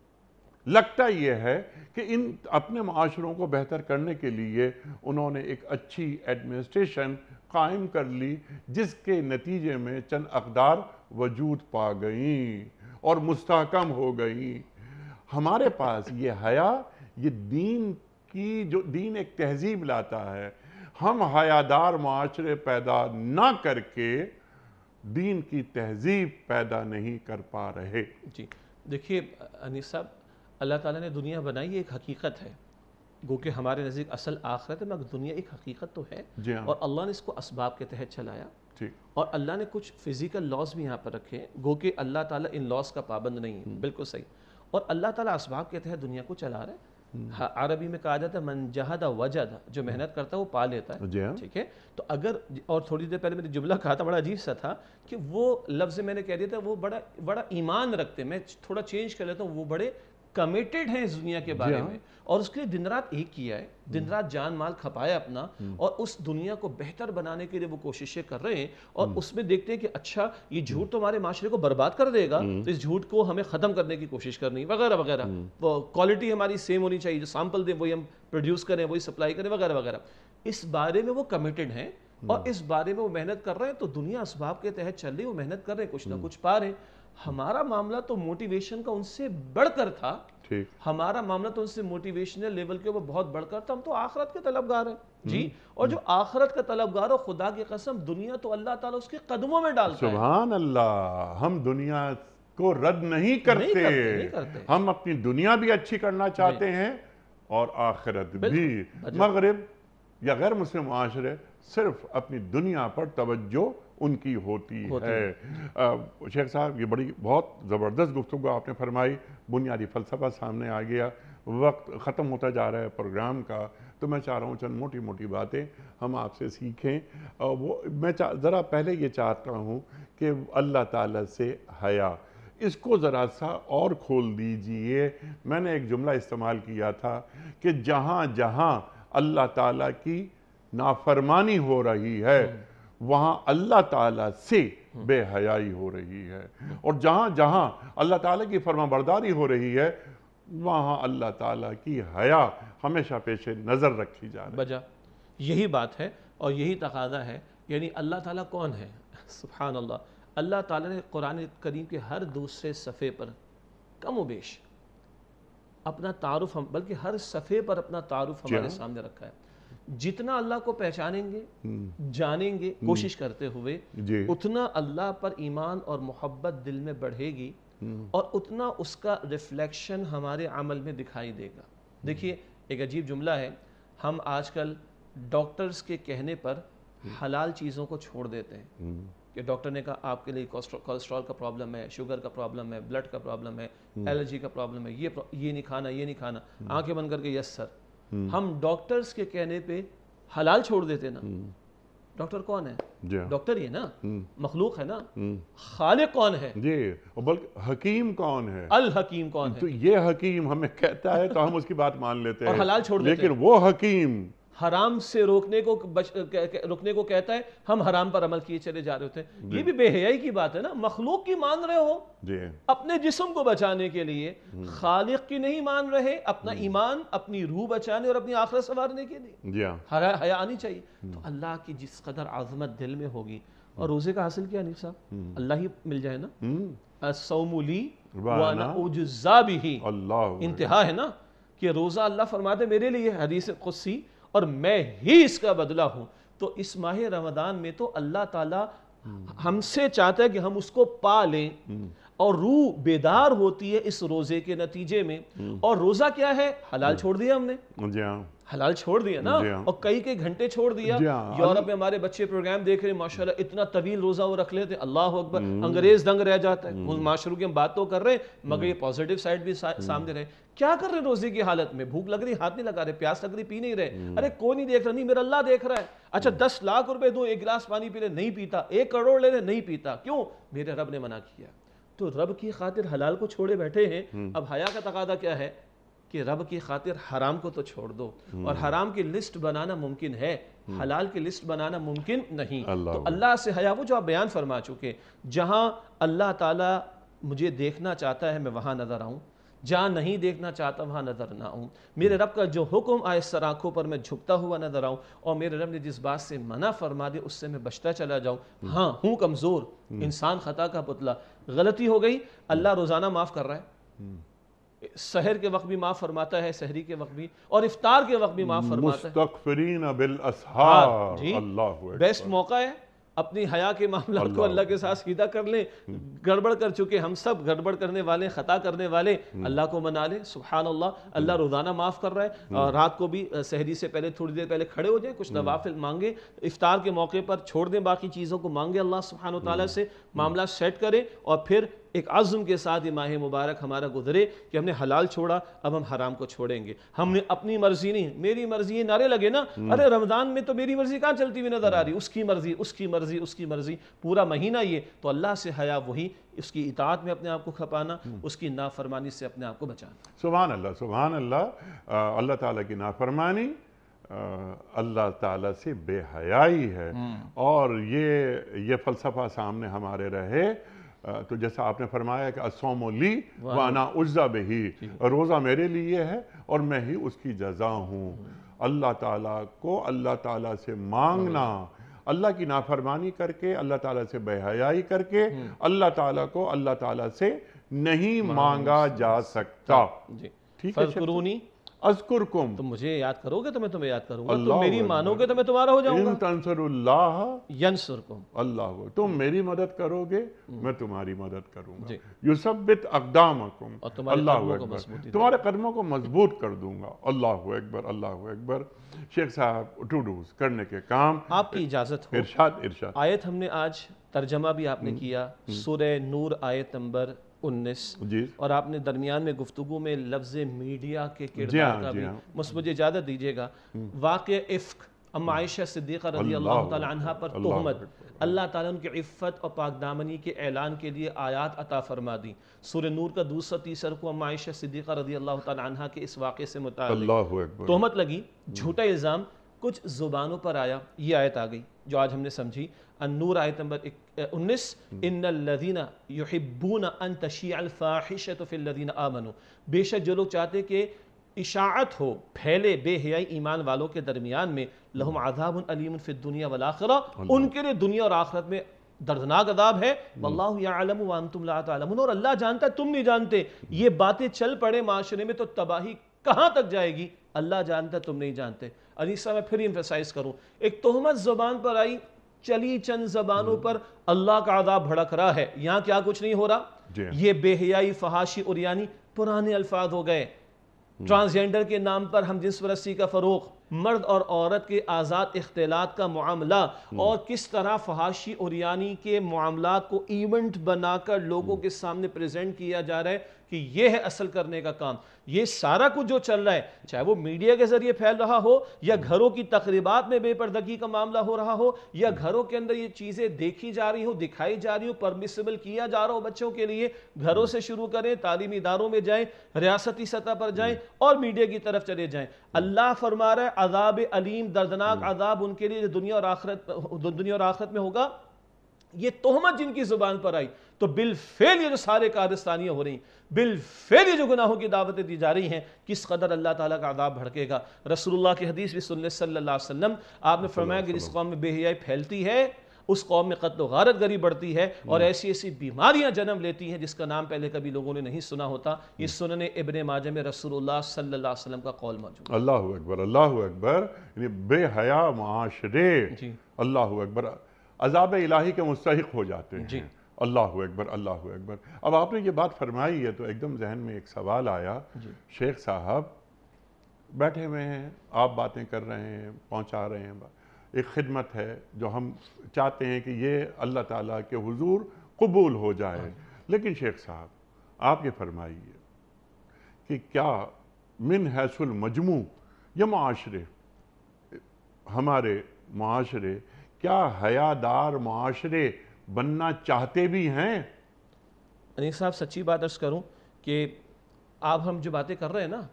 लगता यह है कि इन अपने माशरों को बेहतर करने के लिए उन्होंने एक अच्छी एडमिनिस्ट्रेशन कायम कर ली जिसके नतीजे में चंद अकदार वजूद पा गई और मुस्तकम हो गई हमारे पास ये हया ये दीन की जो दीन एक तहजीब लाता है हम हयादार माशरे पैदा ना करके दीन की तहजीब पैदा नहीं कर पा रहे जी देखिए अनिस साहब अल्लाह ताला ने दुनिया बनाई एक हकीकत है गो के हमारे नज़दीक असल आखरत है मगर दुनिया एक हकीकत तो है जी हाँ। और अल्लाह ने इसको इसबाब के तहत चलाया और अल्लाह ने कुछ फिजिकल लॉज भी यहाँ पर रखे गो के अल्लाह ताला इन लॉज का पाबंद नहीं है हम्म। बिल्कुल सही और अल्लाह ताला इसबाब के तहत दुनिया को चला रहा है हम्म। हाँ, अरबी में कहा जाता है मन मनजहदा वजद जो हम्म। मेहनत करता है वो पा लेता है हाँ। ठीक है तो अगर और थोड़ी देर पहले मैंने जुमला कहा था बड़ा अजीब सा था कि वो लफ्ज़ मैंने कह दिया था वो बड़ा बड़ा ईमान रखते मैं थोड़ा चेंज कर लेता हूँ वो बड़े कमिटेड हैं इस दुनिया के बारे हाँ। में और उसके लिए दिन रात एक किया है दिन रात जान माल खपाया अपना हम्म। और उस दुनिया को बेहतर बनाने के लिए वो कोशिशें कर रहे हैं और हम्म। उसमें देखते हैं कि अच्छा ये झूठ तो हमारे माशरे को बर्बाद कर देगा हम्म। तो इस झूठ को हमें ख़त्म करने की कोशिश करनी वगैरह वगैरह वो क्वालिटी हमारी सेम होनी चाहिए जो सैंपल दें वही हम प्रोड्यूस करें वही सप्लाई करें वगैरह वगैरह इस बारे में वो कमिटेड हैं और इस बारे में वो मेहनत कर रहे हैं तो दुनिया इसबाब के तहत चल रही वो मेहनत कर रहे हैं कुछ ना कुछ पा रहे हैं हमारा मामला तो मोटिवेशन का उनसे बढ़कर था ठीक हमारा मामला तो उनसे मोटिवेशनल लेवल के ऊपर बहुत बढ़कर था हम तो आखरत के तलबगार हैं हम्म। जी और जो आखरत का तलबगार हो खुदा की कसम दुनिया तो अल्लाह ताला उसके कदमों में डाल सुबहान अल्लाह हम दुनिया को रद्द नहीं करते, नहीं करते, नहीं करते हम अपनी दुनिया भी अच्छी करना चाहते हैं और आखिरत भी मगरब या गैर मुस्लिम माशरे सिर्फ अपनी दुनिया पर तवज्जो उनकी होती, होती है, है। शेख साहब ये बड़ी बहुत ज़बरदस्त गुफ्तु आपने फरमाई बुनियादी फ़लसफ़ा सामने आ गया वक्त ख़त्म होता जा रहा है प्रोग्राम का तो मैं चाह रहा हूँ चंद मोटी मोटी बातें हम आपसे सीखें और वो मैं ज़रा पहले ये चाहता हूँ कि अल्लाह ताला से हया इसको ज़रा सा और खोल दीजिए मैंने एक जुमला इस्तेमाल किया था कि जहाँ जहाँ अल्लाह ताला की नाफरमानी हो रही है हम्म। वहाँ अल्लाह ताला से बेहयाई हो रही है और जहाँ जहाँ अल्लाह ताला की फर्माबरदारी हो रही है वहाँ अल्लाह ताला की हया हमेशा पेश नज़र रखी जा रही बजा यही बात है और यही तकाजा है यानी अल्लाह ताला कौन है सुबहान अल्लाह अल्लाह ताला ने कुरान करीम के हर दूसरे सफ़े पर कम वेश अपना तारुफ हम बल्कि हर सफ़े पर अपना तारुफ हमारे हाँ। सामने रखा है जितना अल्लाह को पहचानेंगे हम्म। जानेंगे हम्म। कोशिश करते हुए उतना अल्लाह पर ईमान और मोहब्बत दिल में बढ़ेगी हम्म। और उतना उसका रिफ्लेक्शन हमारे अमल में दिखाई देगा देखिए एक अजीब जुमला है हम आजकल डॉक्टर्स के कहने पर हलाल चीज़ों को छोड़ देते हैं कि डॉक्टर ने कहा आपके लिए कोलेस्ट्रॉल का प्रॉब्लम है शुगर का प्रॉब्लम है ब्लड का प्रॉब्लम है एलर्जी का प्रॉब्लम है ये ये नहीं खाना ये नहीं खाना आंखें बंद करके यस सर हम्म। हम डॉक्टर्स के कहने पे हलाल छोड़ देते ना डॉक्टर हम्म। कौन है डॉक्टर ही है ना हम्म। मखलूक है ना खालिक कौन है जी बल्कि हकीम कौन है अल हकीम कौन है तो ये हकीम हमें कहता है तो हम उसकी बात मान लेते हैं हलाल छोड़ लेकिन वो हकीम हराम से रोकने को बच, रोकने को कहता है हम हराम पर अमल किए चले जा रहे होते हैं ये भी बेहयाई की बात है ना मखलूक की मान रहे हो अपने जिस्म को बचाने के लिए हम्म। खालिक की नहीं मान रहे अपना हम्म। ईमान अपनी रूह बचाने और अपनी आखिरत संवारने के लिए हाँ। हया आनी चाहिए तो हम्म। अल्लाह की जिस कदर आजमत दिल में होगी और रोजे का हासिल किया अनिफ साहब अल्लाह ही मिल जाए ना इंतहा है ना कि रोजा अल्लाह फरमाते मेरे लिए हदीस खुशी और मैं ही इसका बदला हूं तो इस माह रमदान में तो अल्लाह ताला हमसे चाहता है कि हम उसको पा लें हम्म। और रूह बेदार होती है इस रोजे के नतीजे में हम्म। और रोजा क्या है हलाल हम्म। छोड़ दिया हमने हाँ। हलाल छोड़ दिया ना हाँ। और कई कई घंटे छोड़ दिया हाँ। यूरोप में हमारे बच्चे प्रोग्राम देख रहे माशाल्लाह इतना तवील रोजा वो रख लेते अल्लाह अकबर हम्म। अंग्रेज दंग रह जाता है माशरू की हम बात तो कर रहे हैं मगर ये पॉजिटिव साइड भी सामने रहे क्या कर रहे रोजे की हालत में भूख लग रही हाथ नहीं लगा रहे प्यास लग रही पी नहीं रहे अरे कोई नहीं देख रहा नहीं मेरा अल्लाह देख रहा है अच्छा दस लाख रुपए दो एक गिलास पानी पी रहे नहीं पीता एक करोड़ ले रहे नहीं पीता क्यों मेरे रब ने मना किया तो रब की खातिर हलाल को छोड़े बैठे हैं हम्म। अब हया का तकादा क्या है कि रब की खातिर हराम को तो छोड़ दो हम्म। और हराम की लिस्ट बनाना मुमकिन है हम्म। हलाल की लिस्ट बनाना मुमकिन नहीं अल्लाह तो अल्लाह से हया वो जो आप बयान फरमा चुके जहां अल्लाह ताला मुझे देखना चाहता है मैं वहां नज़र आऊं जहाँ नहीं देखना चाहता वहाँ नज़र ना आऊँ मेरे रब का जो हुक्म आए सर आँखों पर मैं झुकता हुआ नज़र आऊँ और मेरे रब ने जिस बात से मना फरमा दे उससे मैं बचता चला जाऊँ हाँ हूँ कमज़ोर हम्म। इंसान ख़ता का पुतला गलती हो गई अल्लाह रोज़ाना माफ़ कर रहा है शहर हम्म। के वक्त भी माफ़ फरमाता है शहरी के वक्त भी और इफ्तार के वक्त भी माफ़ फरमाता है हाँ बेस्ट मौका है अपनी हया के मामला को अल्लाह के साथ सीधा कर लें गड़बड़ कर चुके हम सब गड़बड़ करने वाले ख़ता करने वाले हम्म। अल्लाह को मना लें सुबहान हम्म। अल्लाह अल्लाह रोज़ाना माफ़ कर रहा है हम्म। रात को भी सहरी से पहले थोड़ी देर पहले खड़े हो जाए कुछ नवाफिल मांगे इफ्तार के मौके पर छोड़ दें बाकी चीज़ों को मांगे अल्लाह सुबहान तला से मामला सेट करें और फिर एक आज़म के साथ ये माह मुबारक हमारा गुजरे कि हमने हलाल छोड़ा अब हम हराम को छोड़ेंगे हमने अपनी मर्जी नहीं मेरी मर्जी ये नारे लगे ना हम्म। अरे रमज़ान में तो मेरी मर्जी कहाँ चलती हुई नज़र आ रही उसकी मर्जी उसकी मर्जी उसकी मर्जी पूरा महीना ये तो अल्लाह से हया वही उसकी इतात में अपने आप को खपाना हम्म। उसकी नाफरमानी से अपने आप को बचाना सुबह अल्लाह सुबह अल्लाह अल्लाह ताला की नाफरमानी अल्लाह ताला से बेहयाई है हम्म। और ये ये फ़लसफ़ा सामने हमारे रहे तो जैसा आपने फरमाया कि असोम वाना उज्जा बही रोज़ा मेरे लिए है और मैं ही उसकी जजा हूँ अल्लाह ताला को अल्लाह ताला से मांगना अल्लाह की नाफरमानी करके अल्लाह ताला से बेहयाई करके हम्म। अल्लाह ताला को अल्लाह ताला से नहीं मांगा जा सकता ठीक है अजकुर कुम तो मुझे याद करोगे तो मैं तुम्हें याद करूंगा तुम मेरी मानोगे तो मैं तुम्हारा हो जाऊंगा तंसरुल्लाह यंसुर कुम अल्लाह तुम हम्म। मेरी मदद करोगे हम्म। मैं तुम्हारी मदद करूंगा युसबित अकदाम कुम अल्लाह तुम्हारे कदमों को मजबूत कर दूंगा अल्लाह अकबर अल्लाह अकबर शेख साहब टू डूज करने के काम आपकी इजाजत इरशाद इरशाद आयत हमने आज तर्जमा भी आपने हम्म। किया सुरह नूर आयत नंबर उन्नीस और आपने दरमियान में गुफ्तु में लफ्ज मीडिया के किरदार हाँ, का भी बस हाँ। मुझे इजाज़त दीजिएगा हम्म। वाक़ इफ्क अमायशा हम्म। आयशा सिद्दीक़ा रजी अल्लाह पर तहमत अल्लाह ताला उनकी इफ़्फ़त और पाकदामनी के ऐलान के लिए आयात अता फरमा दी सूर्य नूर का दूसरा तीसर को अमायशा आयशा सिद्दीक़ा रजी अल्लाह तहा के इस वाक़े से मुतल तहमत लगी झूठा इल्ज़ाम कुछ ज़ुबानों पर आया ये आयत आ गई जो आज हमने समझी अनूर आयत नंबर उन्नीस हम्म। इन लदीना यहिबून अन तशी तो फिर लदीना बेशक जो लोग चाहते कि इशात हो फैले बेहयाई ईमान वालों के दरमियान में लहम आजाब हम्म। अलीम फिर दुनिया वलाखरा उनके लिए दुनिया और आखरत में दर्दनाक अदाब है हम्म। वल्लाम तुम और अल्लाह जानता है तुम नहीं जानते ये बातें चल पड़े माशरे में तो तबाही कहाँ तक जाएगी अल्लाह जानता तुम नहीं जानते अनीसा मैं फिर इम्फेसाइज करूँ एक तोहमत ज़बान पर आई चली चंद जबानों पर अल्लाह का आदाब भड़क रहा है यहाँ क्या कुछ नहीं हो रहा ये बेहयाई फहाशी और यानी पुराने अल्फाज हो गए हम्म। ट्रांसजेंडर के नाम पर हम जिस वरसी का फरोख मर्द और औरत के आज़ाद अख्तिलात का मामला हम्म। और किस तरह फहाशी और यानी के मामला को इवेंट बनाकर लोगों हम्म। के सामने प्रेजेंट किया जा रहा है कि यह है असल करने का काम ये सारा कुछ जो चल रहा है चाहे वो मीडिया के जरिए फैल रहा हो या हम्म। घरों की तकरीबा में बेपर्दगी का मामला हो रहा हो या घरों के अंदर ये चीज़ें देखी जा रही हो दिखाई जा रही हो परमिसबल किया जा रहा हो बच्चों के लिए घरों से शुरू करें तालीमी इदारों में जाए रियासती सतह पर जाए और मीडिया की तरफ चले जाए अल्लाह फरमा रहा है अजाब अलीम दर्दनाक हम्म। अजाब उनके लिए दुनिया और आखरत दुनिया और आखरत में होगा ये तोहमत जिनकी जुबान पर आई तो बिलफेल ये जो सारे कारिस्तानियाँ हो रही बिलफेल ये जो गुनाहों की दावतें दी जा रही हैं किस कदर अल्लाह ताला का आदाब भड़केगा रसूलुल्लाह की हदीस भी सुन सल्लल्लाहु अलैहि वसल्लम आपने फरमाया कि जिस कौम में बेहियाई फैलती है उस कौम में कत्ल गारत गरी बढ़ती है और हम्म। ऐसी ऐसी बीमारियां जन्म लेती हैं जिसका नाम पहले कभी लोगों ने नहीं सुना होता ये हम्म। सुनने इबन माजे में रसूल सल्लाम का कौल मौजूद अल्लाह अकबर अल्लाह अकबर बेहया अल्लाह अकबर अजाब इलाही के मुस्तक हो जाते हैं अल्लाह अकबर अल्लाह अकबर अब आपने ये बात फरमाई है तो एकदम जहन में एक सवाल आया शेख साहब बैठे हुए हैं आप बातें कर रहे हैं पहुंचा रहे हैं एक खिदमत है जो हम चाहते हैं कि ये अल्लाह ताला के हुजूर कबूल हो जाए लेकिन शेख साहब आप ये फरमाइए कि क्या मिन हैसुल मजमू या माशरे हमारे माशरे क्या हयादार माशरे बनना चाहते भी हैं अनिल साहब सच्ची बात अर्ज करूं कि आप हम जो बातें कर रहे हैं ना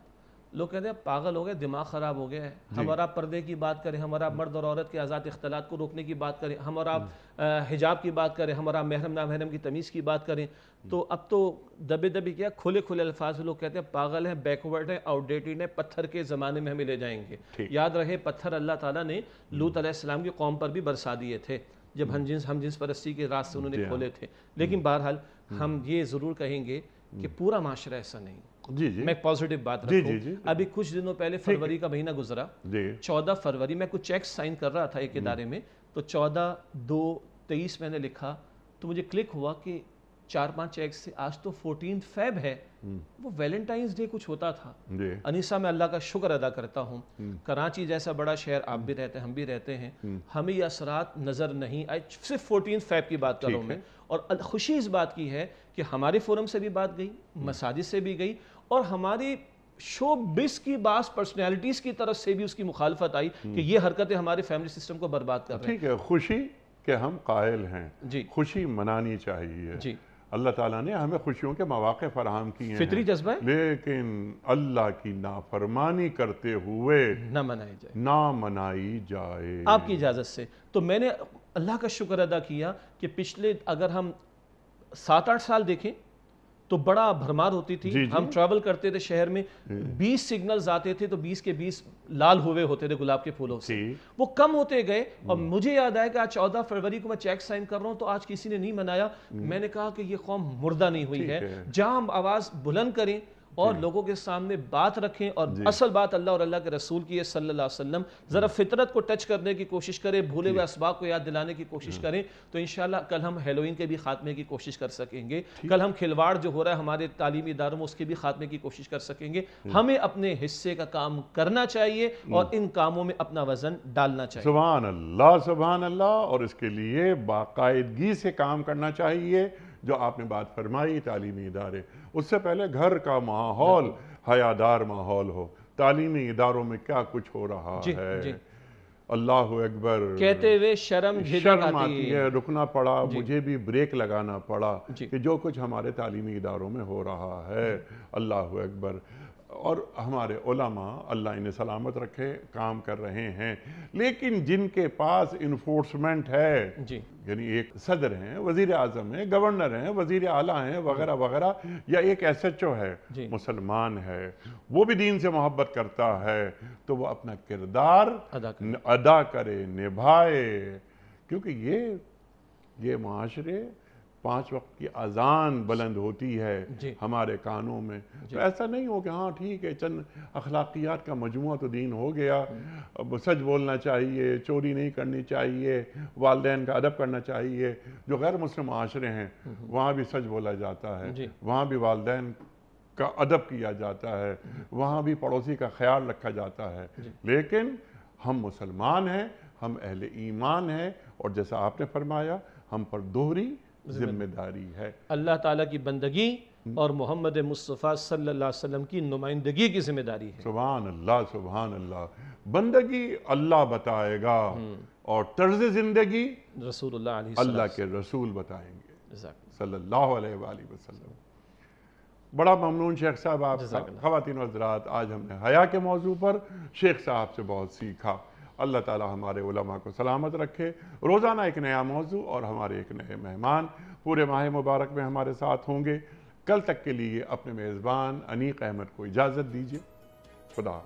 लोग कहते हैं पागल हो गए दिमाग ख़राब हो गया है हम और आप पर्दे की बात करें हम और आप मर्द और औरत के आज़ाद इख्तलात को रोकने की बात करें हम और आप हिजाब की बात करें हम और आप महरम की तमीज़ की बात करें तो अब तो दबे दबे क्या खुले खुले अल्फाज लोग कहते हैं पागल हैं बैकवर्ड हैं आउटडेटेड हैं पत्थर के ज़माने में हमें ले जाएंगे याद रहे पत्थर अल्लाह ताला ने लूत अलैहिस्सलाम की कौम पर भी बरसा दिए थे जब हम जिन्स हम जिन्स परस्ती के रास्ते उन्होंने हाँ। खोले थे लेकिन बहरहाल हम ये ज़रूर कहेंगे कि पूरा माशरा ऐसा नहीं जी जी मैं एक पॉजिटिव बात जी, जी, जी, अभी कुछ दिनों पहले फरवरी का महीना गुजरा चौदह फरवरी मैं कुछ चेक साइन कर रहा था एक हम्म। इदारे में तो चौदह दो तेईस मैंने लिखा तो मुझे क्लिक हुआ कि चार पांच चेक से आज तो फोर्टीन फेब है हम्म। वो वैलेंटाइंस डे कुछ होता था अनिसा मैं अल्लाह का शुक्र अदा करता हूँ हम्म। कराची जैसा बड़ा शहर आप भी रहते हैं हम भी रहते हैं हमें ये असरात नज़र नहीं आए सिर्फ फोर्टीन फेब की बात कर रहा हूँ मैं और खुशी इस बात की है कि हमारे फोरम से भी बात गई मसाजिद से भी गई और हमारी शो बिस की बास पर्सनैलिटीज की तरफ से भी उसकी मुखालफत आई हम्म। कि ये हरकतें हमारे फैमिली सिस्टम को बर्बाद कर रही ठीक है खुशी के हम कायल हैं जी खुशी मनानी चाहिए जी अल्लाह ताला ने हमें खुशियों के मौाक फराहम किए फितरी जज्बा लेकिन अल्लाह की नाफरमानी करते हुए ना मनाई जाए ना मनाई जाए आपकी इजाज़त से तो मैंने अल्लाह का शुक्र अदा किया कि पिछले अगर हम सात आठ साल देखें तो बड़ा भरमार होती थी जी, जी। हम ट्रैवल करते थे शहर में बीस सिग्नल्स आते थे तो बीस के बीस लाल हुए होते थे गुलाब के फूलों से वो कम होते गए और मुझे याद आया कि आज चौदह फरवरी को मैं चेक साइन कर रहा हूँ तो आज किसी ने नहीं मनाया मैंने कहा कि ये कौम मुर्दा नहीं हुई है, है। जहाँ हम आवाज़ बुलंद करें और हम्म। लोगों के सामने बात रखें और असल बात अल्लाह और अल्लाह के रसूल की है सल्ला ज़रा हम्म। फितरत को टच करने की कोशिश करें भूले हुए इसबाक को याद दिलाने की कोशिश हम्म। करें तो इन कल हम हेलोइन के भी खात्मे की कोशिश कर सकेंगे कल हम खिलवाड़ जो हो रहा है हमारे तालीमी इदारों में उसके भी खात्मे की कोशिश कर सकेंगे हमें अपने हिस्से का काम करना चाहिए और इन कामों में अपना वजन डालना चाहिए सुबह अल्लाह सुबह अल्लाह और इसके लिए बाकायदगी से काम करना चाहिए जो आपने बात फरमाई तालीमी इदारे उससे पहले घर का माहौल हयादार माहौल हो तालीमी इदारों में क्या कुछ हो रहा जी, है जी। अल्लाह अकबर कहते हुए शर्म शर्म आती है रुकना पड़ा मुझे भी ब्रेक लगाना पड़ा कि जो कुछ हमारे तालीमी इदारों में हो रहा है अल्लाह अकबर और हमारे ओलामा अल्लाह इन्हें सलामत रखे काम कर रहे हैं लेकिन जिनके पास इन्फोर्समेंट है यानी एक सदर हैं वजीर अजम हैं गवर्नर हैं वजीर आला हैं वगैरह वगैरह या एक एस एच ओ है मुसलमान है वो भी दीन से मोहब्बत करता है तो वो अपना किरदार अदा अदा करे निभाए क्योंकि ये ये माशरे पांच वक्त की अजान बुलंद होती है हमारे कानों में तो ऐसा नहीं हो कि हाँ ठीक है चंद अखलाकियात का मजमू तो दीन हो गया अब सच बोलना चाहिए चोरी नहीं करनी चाहिए वालदे का अदब करना चाहिए जो गैर मुस्लिम माशरे हैं हम्म, हम्म। वहाँ भी सच बोला जाता है वहाँ भी वालदे का अदब किया जाता है वहाँ भी पड़ोसी का ख्याल रखा जाता है लेकिन हम मुसलमान हैं हम अहल ईमान हैं और जैसा आपने फरमाया हम पर दोहरी जिम्मेदारी है अल्लाह ताला की बंदगी हम्म। और मोहम्मद मुस्तफ़ा सल्लल्लाहु अलैहि वसल्लम की नुमाइंदगी की जिम्मेदारी है सुबहान अल्लाह सुबहान अल्लाह बंदगी अल्लाह बताएगा हम्म। और तर्ज ज़िंदगी रसूल अल्लाह के रसूल बताएंगे सल्लल्लाहु अलैहि वसल्लम बड़ा ममनून शेख साहब आप खवतिन हजरात आज हमने हया के मौजू पर शेख साहब से बहुत सीखा अल्लाह ताला हमारे उलमा को सलामत रखे रोज़ाना एक नया मौजू और हमारे एक नए मेहमान पूरे माह मुबारक में हमारे साथ होंगे कल तक के लिए अपने मेज़बान अनीक अहमद को इजाज़त दीजिए खुदा